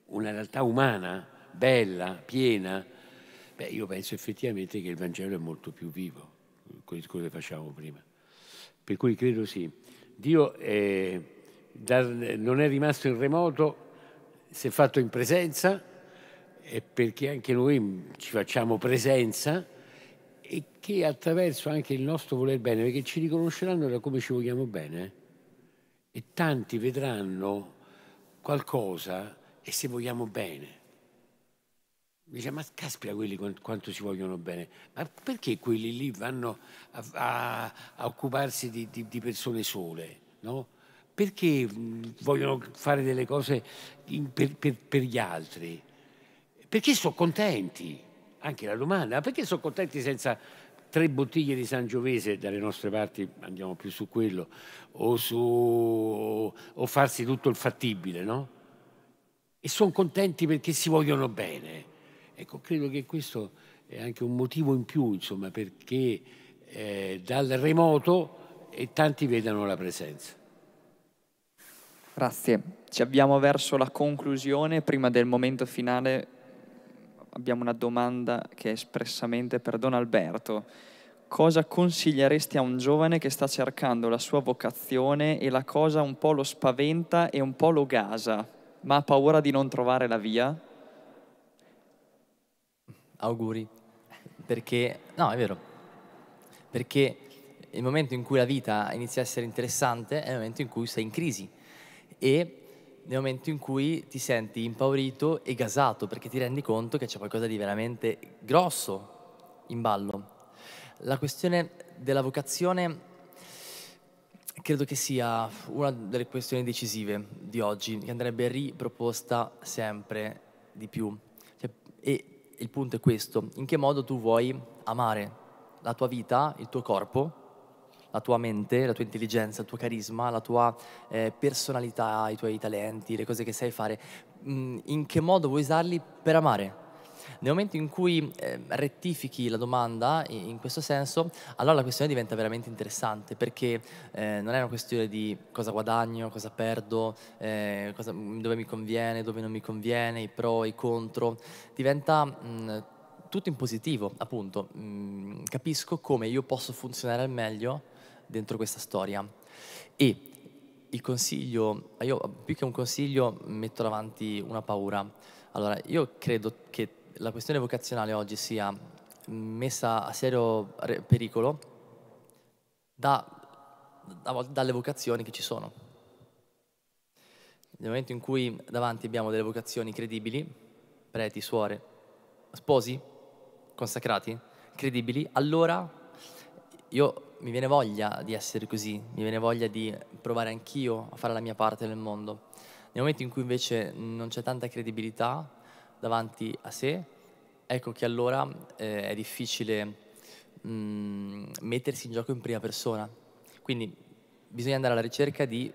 una realtà umana, bella, piena, beh, io penso effettivamente che il Vangelo è molto più vivo, con quello che facciamo prima. Per cui credo sì. Dio è, da, non è rimasto in remoto, si è fatto in presenza, perché anche noi ci facciamo presenza e che attraverso anche il nostro voler bene, perché ci riconosceranno da come ci vogliamo bene. Eh, e tanti vedranno qualcosa e se vogliamo bene dice, ma caspita quelli quanto si vogliono bene, ma perché quelli lì vanno a, a, a occuparsi di, di, di, persone sole? No? Perché vogliono fare delle cose in, per, per, per gli altri? Perché sono contenti? Anche la domanda, perché sono contenti senza tre bottiglie di Sangiovese dalle nostre parti andiamo più su quello o, su, o farsi tutto il fattibile no? e sono contenti perché si vogliono bene Ecco, credo che questo è anche un motivo in più, insomma, perché eh, dal remoto e tanti vedano la presenza. Grazie. Ci abbiamo verso la conclusione. Prima del momento finale abbiamo una domanda che è espressamente per Don Alberto. Cosa consiglieresti a un giovane che sta cercando la sua vocazione e la cosa un po' lo spaventa e un po' lo gasa, ma ha paura di non trovare la via? auguri, perché, no è vero, perché il momento in cui la vita inizia a essere interessante è il momento in cui sei in crisi e nel momento in cui ti senti impaurito e gasato perché ti rendi conto che c'è qualcosa di veramente grosso in ballo. La questione della vocazione credo che sia una delle questioni decisive di oggi, che andrebbe riproposta sempre di più. Cioè, e il punto è questo, in che modo tu vuoi amare la tua vita, il tuo corpo, la tua mente, la tua intelligenza, il tuo carisma, la tua eh, personalità, i tuoi talenti, le cose che sai fare, mm, in che modo vuoi usarli per amare nel momento in cui eh, rettifichi la domanda in, in, questo senso, allora la questione diventa veramente interessante perché eh, non è una questione di cosa guadagno, cosa perdo, eh, cosa, mm, dove mi conviene, dove non mi conviene, i pro, i contro, diventa... Mh, mm, tutto in positivo, appunto, mm, capisco come io posso funzionare al meglio dentro questa storia. E il consiglio, io più che un consiglio metto davanti una paura. Allora, io credo che la questione vocazionale oggi sia messa a serio pericolo da, da, dalle vocazioni che ci sono. Nel momento in cui davanti abbiamo delle vocazioni credibili, preti, suore, sposi, consacrati, credibili, allora io, mi viene voglia di essere così, mi viene voglia di provare anch'io a fare la mia parte nel mondo. Nel momento in cui invece non c'è tanta credibilità, davanti a sé, ecco che allora eh, è difficile mh, mm, mettersi in gioco in prima persona. Quindi bisogna andare alla ricerca di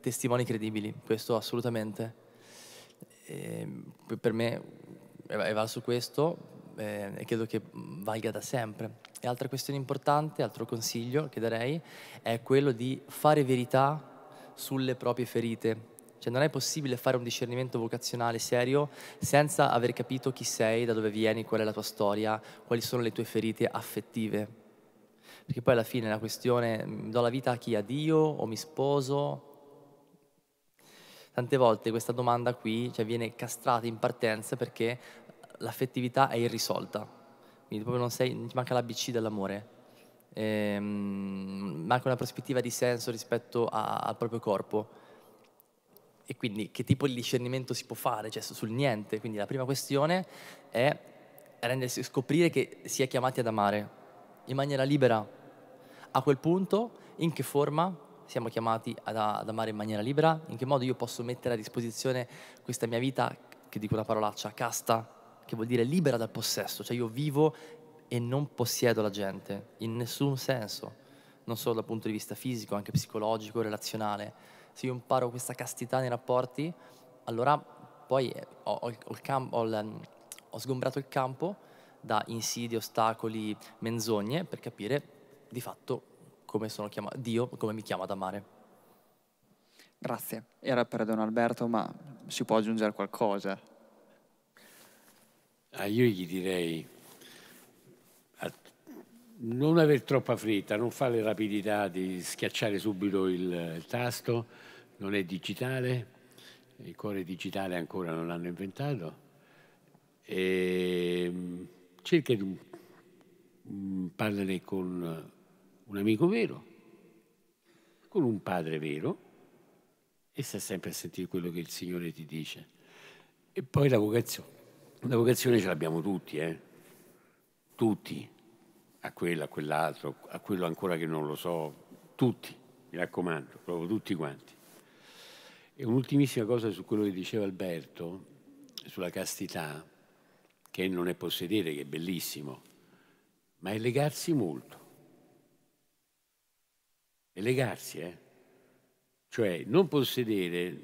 testimoni credibili, questo assolutamente. E, ehm, per me è vale su questo eh, e credo che valga da sempre. E altra questione importante, altro consiglio che darei, è quello di fare verità sulle proprie ferite cioè non è possibile fare un discernimento vocazionale serio senza aver capito chi sei, da dove vieni, qual è la tua storia, quali sono le tue ferite affettive. Perché poi alla fine la questione, mm, do la vita a chi? A Dio o mi sposo? Tante volte questa domanda qui cioè, viene castrata in partenza perché l'affettività è irrisolta. Quindi proprio non sei, ti manca l'ABC dell'amore. Ehm, manca una prospettiva di senso rispetto a, al proprio corpo e quindi che tipo di discernimento si può fare, cioè sul niente. Quindi la prima questione è rendersi, scoprire che si è chiamati ad amare in maniera libera. A quel punto, in che forma siamo chiamati ad, ad amare in maniera libera? In che modo io posso mettere a disposizione questa mia vita, che dico una parolaccia, casta, che vuol dire libera dal possesso. Cioè io vivo e non possiedo la gente, in nessun senso, non solo dal punto di vista fisico, anche psicologico, relazionale se io imparo questa castità nei rapporti, allora poi eh, ho, ho, ho, camp- l, mm, ho sgombrato il campo da insidie, ostacoli, menzogne per capire di fatto come sono chiamato, Dio come mi chiama ad amare. Grazie. Era per Don Alberto, ma si può aggiungere qualcosa? Ah, io gli direi non aver troppa fretta, non fare rapidità di schiacciare subito il, il tasto, non è digitale, il cuore digitale ancora non l'hanno inventato, e ehm, cerca di mm, parlare con un amico vero, con un padre vero, e sta sempre a sentire quello che il Signore ti dice. E poi la vocazione. La vocazione ce l'abbiamo tutti, eh? Tutti, a quello, a quell'altro, a quello ancora che non lo so, tutti, mi raccomando, proprio tutti quanti. E un'ultimissima cosa su quello che diceva Alberto, sulla castità, che non è possedere, che è bellissimo, ma è legarsi molto. È legarsi, eh? Cioè, non possedere,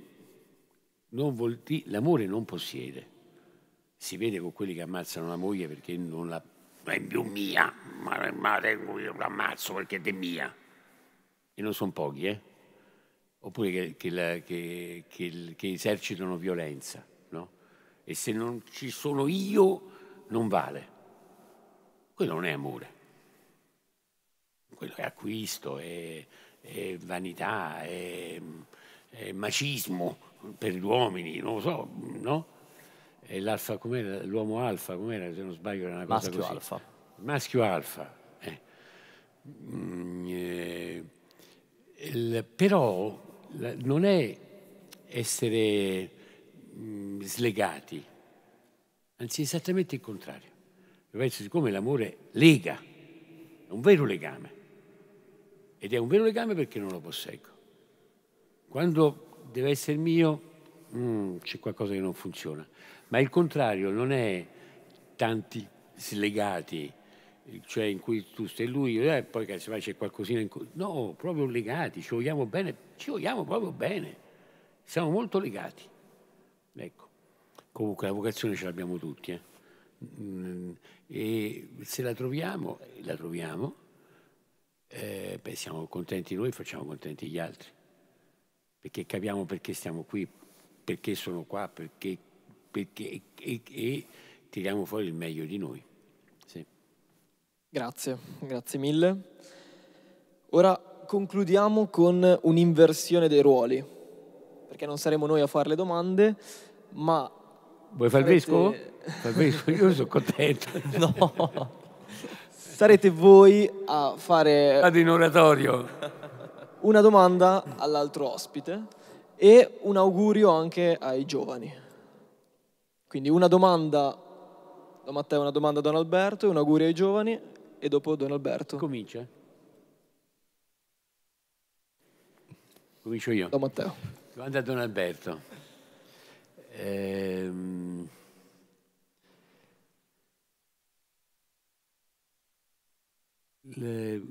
non l'amore non possiede. Si vede con quelli che ammazzano la moglie perché non la... Ma è più mia, ma, ma io l'ammazzo perché è mia. E non sono pochi, eh? oppure che, che, la, che, che esercitano violenza. No? E se non ci sono io non vale. Quello non è amore. Quello è acquisto, è, è vanità, è, è, macismo per gli uomini, non lo so, no? E l'alfa, com'era? L'uomo alfa, com'era? Se non sbaglio era una cosa Maschio così. alfa. Maschio alfa. Eh. Mm, eh, il, però non è essere mh, mm, slegati, anzi è esattamente il contrario. siccome l'amore lega, è un vero legame, ed è un vero legame perché non lo posseggo. Quando deve essere mio, mh, mm, c'è qualcosa che non funziona. Ma il contrario non è tanti slegati, cioè in cui tu stai lui, e eh, poi casomai c'è qualcosina in cui... No, proprio legati, ci vogliamo bene, ci vogliamo proprio bene, siamo molto legati. Ecco, comunque la vocazione ce l'abbiamo tutti, eh. Mm, e se la troviamo, eh, la troviamo, eh, beh, siamo contenti noi, facciamo contenti gli altri, perché capiamo perché stiamo qui, perché sono qua, perché, perché e, e, e tiriamo fuori il meglio di noi. Grazie, grazie mille. Ora concludiamo con un'inversione dei ruoli, perché non saremo noi a fare le domande, ma... Vuoi fare il sarete... vescovo? Io sono contento. no. Sarete voi a fare... Ad in oratorio. Una domanda all'altro ospite e un augurio anche ai giovani. Quindi una domanda da Matteo, una domanda da Don Alberto e un augurio ai giovani e dopo Don Alberto. Comincia. Comincio io. Don Matteo. Domanda a Don Alberto. Ehm... Le...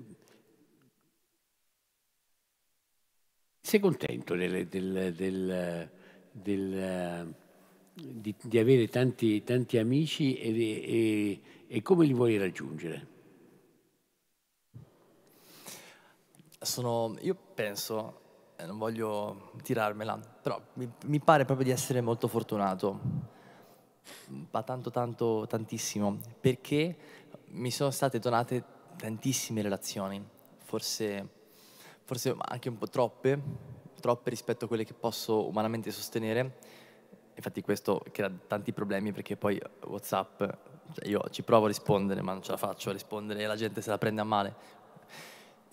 Sei contento del, del, del, del di, di, avere tanti, tanti amici e, e, e come li vuoi raggiungere? sono, io penso, eh, non voglio tirarmela, però mi, mi pare proprio di essere molto fortunato, ma tanto, tanto, tantissimo, perché mi sono state donate tantissime relazioni, forse, forse anche un po' troppe, troppe rispetto a quelle che posso umanamente sostenere, infatti questo crea tanti problemi perché poi Whatsapp, cioè io ci provo a rispondere ma non ce la faccio a rispondere e la gente se la prende a male,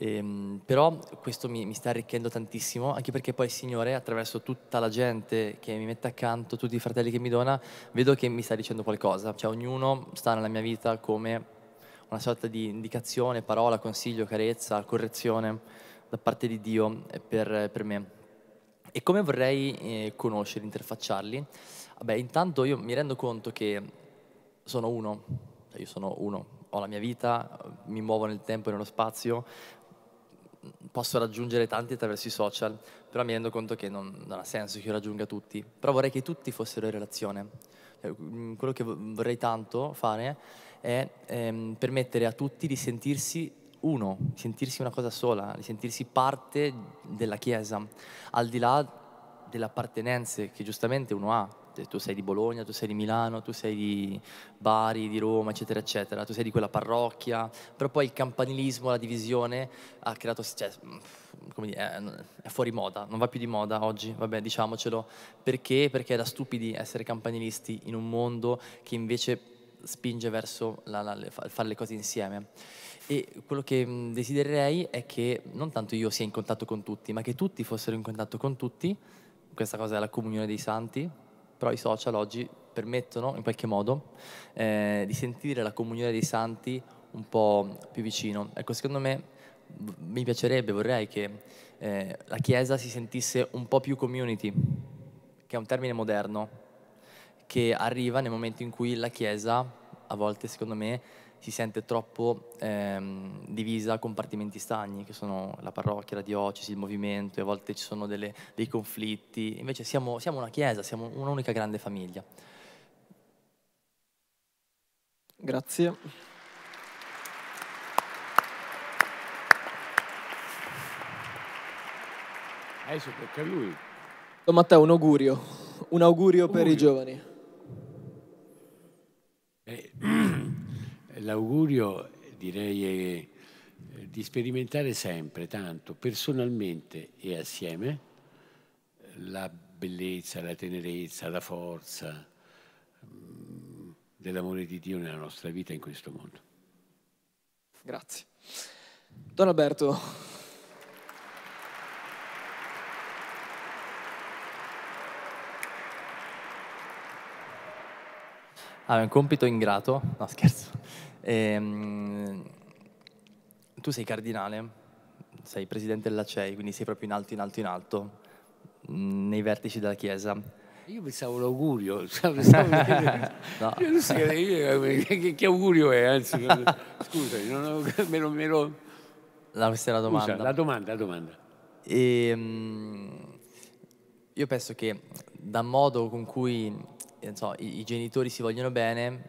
Ehm, però questo mi, mi, sta arricchendo tantissimo, anche perché poi il Signore, attraverso tutta la gente che mi mette accanto, tutti i fratelli che mi dona, vedo che mi sta dicendo qualcosa. Cioè ognuno sta nella mia vita come una sorta di indicazione, parola, consiglio, carezza, correzione da parte di Dio eh, per, per me. E come vorrei eh, conoscerli, interfacciarli? Vabbè, intanto io mi rendo conto che sono uno, cioè io sono uno, ho la mia vita, mi muovo nel tempo e nello spazio, posso raggiungere tanti attraverso i social, però mi rendo conto che non, non ha senso che io raggiunga tutti. Però vorrei che tutti fossero in relazione. Cioè, mm, quello che vorrei tanto fare è ehm, permettere a tutti di sentirsi uno, di sentirsi una cosa sola, di sentirsi parte della Chiesa, al di là delle appartenenze che giustamente uno ha, tu sei di Bologna, tu sei di Milano, tu sei di Bari, di Roma, eccetera, eccetera, tu sei di quella parrocchia, però poi il campanilismo, la divisione ha creato, cioè, dire, è fuori moda, non va più di moda oggi, vabbè diciamocelo, perché? Perché è da stupidi essere campanilisti in un mondo che invece spinge verso la, la, fare le cose insieme. E quello che desidererei è che non tanto io sia in contatto con tutti, ma che tutti fossero in contatto con tutti, questa cosa è la comunione dei santi, però i social oggi permettono in qualche modo eh, di sentire la comunione dei santi un po' più vicino. Ecco, secondo me mi piacerebbe, vorrei che eh, la Chiesa si sentisse un po' più community, che è un termine moderno, che arriva nel momento in cui la Chiesa, a volte secondo me, si sente troppo ehm, divisa a compartimenti stagni, che sono la parrocchia, la diocesi, il movimento, e a volte ci sono delle, dei conflitti. Invece siamo, siamo una chiesa, siamo un'unica grande famiglia. Grazie. Adesso eh, tocca a lui. Don Matteo, un augurio. Un augurio, augurio. per i giovani. Eh. l'augurio direi è eh, di sperimentare sempre tanto personalmente e assieme la bellezza, la tenerezza, la forza mm, dell'amore di Dio nella nostra vita in questo mondo. Grazie. Don Alberto, Ah, è un compito ingrato? No, scherzo. E, ehm, tu sei cardinale, sei presidente dell'ACEI, quindi sei proprio in alto, in alto, in alto, mm, nei vertici della Chiesa. Io pensavo l'augurio, pensavo no. io so che, che, augurio è, anzi, scusami, non ho, me lo... Me lo... La, è la domanda. Scusa, la domanda, la domanda. E, ehm, io penso che dal modo con cui so, i, i, genitori si vogliono bene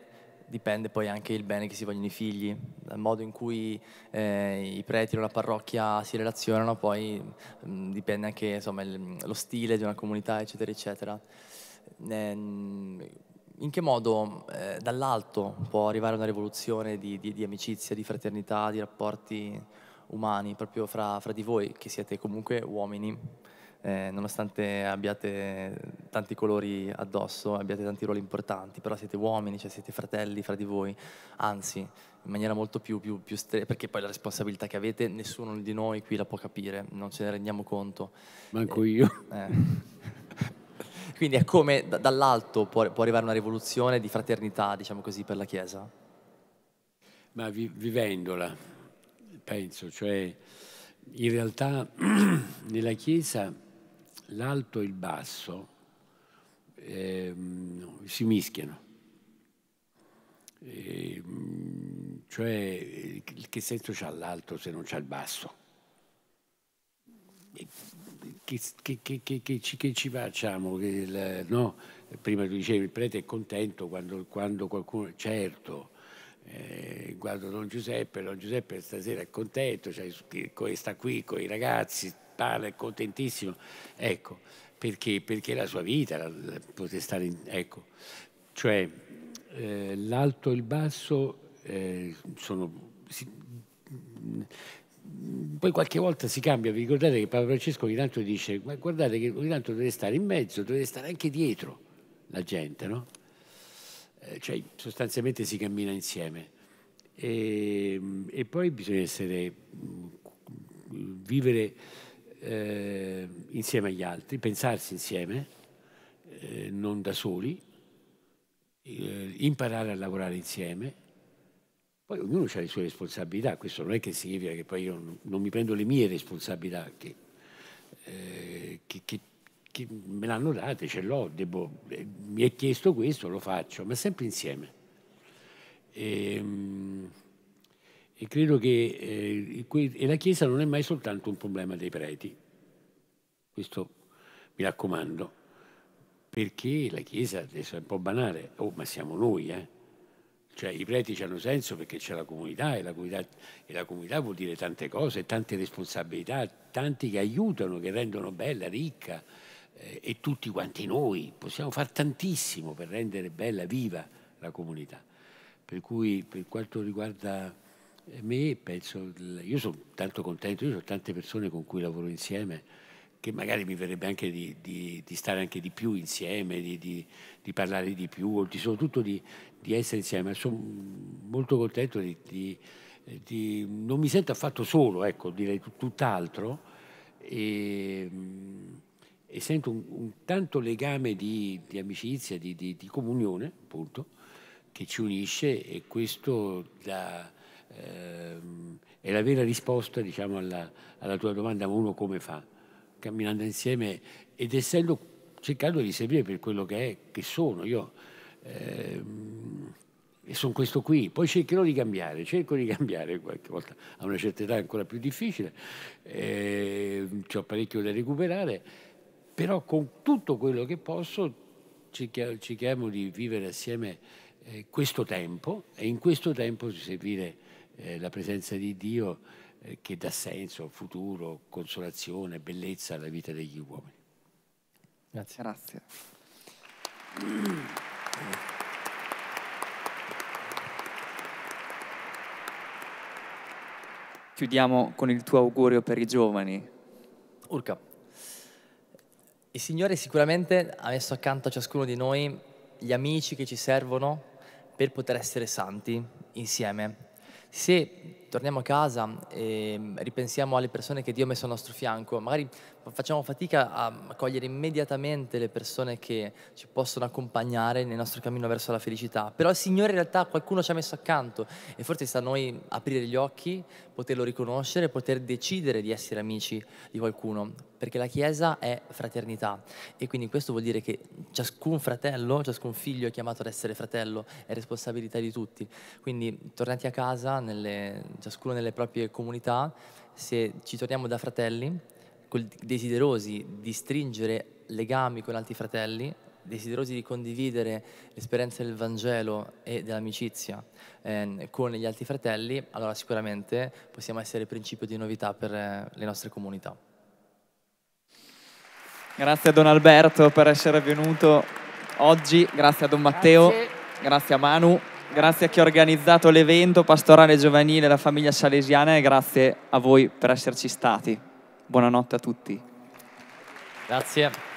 dipende poi anche il bene che si vogliono i figli, dal modo in cui eh, i preti o la parrocchia si relazionano, poi mh, mm, dipende anche insomma, il, lo stile di una comunità, eccetera, eccetera. Ehm, in che modo eh, dall'alto può arrivare una rivoluzione di, di, di, amicizia, di fraternità, di rapporti umani proprio fra, fra di voi, che siete comunque uomini? eh, nonostante abbiate tanti colori addosso, abbiate tanti ruoli importanti, però siete uomini, cioè siete fratelli fra di voi, anzi, in maniera molto più, più, più stretta, perché poi la responsabilità che avete nessuno di noi qui la può capire, non ce ne rendiamo conto. Manco eh, io. Eh. Quindi è come da, dall'alto può, può, arrivare una rivoluzione di fraternità, diciamo così, per la Chiesa? Ma vi, vivendola, penso, cioè in realtà nella Chiesa l'alto e il basso eh, si mischiano. E, ehm, cioè, che senso c'ha l'alto se non c'è il basso? Che, che, che, che, ci, che ci facciamo? Il, no? Prima tu dicevi il prete è contento quando, quando qualcuno... Certo, eh, guardo Don Giuseppe, Don Giuseppe stasera è contento, cioè, sta qui con i ragazzi, parla, è contentissimo. Ecco, perché? Perché la sua vita, la, la, poter stare in, Ecco, cioè eh, l'alto e il basso eh, sono... Si, mm, poi qualche volta si cambia, vi ricordate che Papa Francesco ogni tanto dice ma guardate che ogni tanto dovete stare in mezzo, dovete stare anche dietro la gente, no? Eh, cioè sostanzialmente si cammina insieme. E, ehm, e poi bisogna essere, mm, vivere eh, insieme agli altri, pensarsi insieme, eh, non da soli, eh, imparare a lavorare insieme. Poi ognuno ha le sue responsabilità, questo non è che significa che poi io non, non mi prendo le mie responsabilità, che, eh, che, che, che me l'hanno date, ce l'ho, eh, mi è chiesto questo, lo faccio, ma sempre insieme. E, ehm, e credo che eh, e la Chiesa non è mai soltanto un problema dei preti, questo mi raccomando, perché la Chiesa adesso è un po' banale, oh ma siamo noi, eh? cioè i preti hanno senso perché c'è la comunità e, la comunità e la comunità vuol dire tante cose, tante responsabilità, tanti che aiutano, che rendono bella, ricca eh, e tutti quanti noi possiamo fare tantissimo per rendere bella, viva la comunità. Per cui per quanto riguarda e me penso, io sono tanto contento, io ho tante persone con cui lavoro insieme che magari mi verrebbe anche di, di, di stare anche di più insieme, di, di parlare di più, soprattutto di, essere insieme. Ma sono molto contento di, non mi sento affatto solo, ecco, direi tutt'altro. E, e sento un, un, tanto legame di, di amicizia, di, di, di, comunione, appunto, che ci unisce e questo da, è ehm, la vera risposta diciamo, alla, alla, tua domanda, ma uno come fa? Camminando insieme ed essendo cercando di servire per quello che è, che sono io. Ehm, e sono questo qui, poi cercherò di cambiare, cerco di cambiare qualche volta, a una certa età è ancora più difficile, eh, ho parecchio da recuperare, però con tutto quello che posso cerchiamo, di vivere assieme eh, questo tempo e in questo tempo servire eh, la presenza di Dio eh, che dà senso, futuro, consolazione, bellezza alla vita degli uomini. Grazie. Grazie. Chiudiamo con il tuo augurio per i giovani. Urca, il Signore sicuramente ha messo accanto a ciascuno di noi gli amici che ci servono per poter essere santi insieme se torniamo a casa e mm, ripensiamo alle persone che Dio ha messo al nostro fianco, magari facciamo fatica a cogliere immediatamente le persone che ci possono accompagnare nel nostro cammino verso la felicità, però il Signore in realtà qualcuno ci ha messo accanto e forse sta a noi aprire gli occhi, poterlo riconoscere, poter decidere di essere amici di qualcuno, perché la Chiesa è fraternità e quindi questo vuol dire che ciascun fratello, ciascun figlio è chiamato ad essere fratello, è responsabilità di tutti, quindi tornati a casa nelle ciascuno nelle proprie comunità, se ci torniamo da fratelli, desiderosi di stringere legami con altri fratelli, desiderosi di condividere l'esperienza del Vangelo e dell'amicizia eh, con gli altri fratelli, allora sicuramente possiamo essere principio di novità per eh, le nostre comunità. Grazie a Don Alberto per essere venuto oggi, grazie a Don Matteo, grazie, grazie a Manu grazie a chi ha organizzato l'evento pastorale giovanile la famiglia salesiana e grazie a voi per esserci stati. Buonanotte a tutti. Grazie.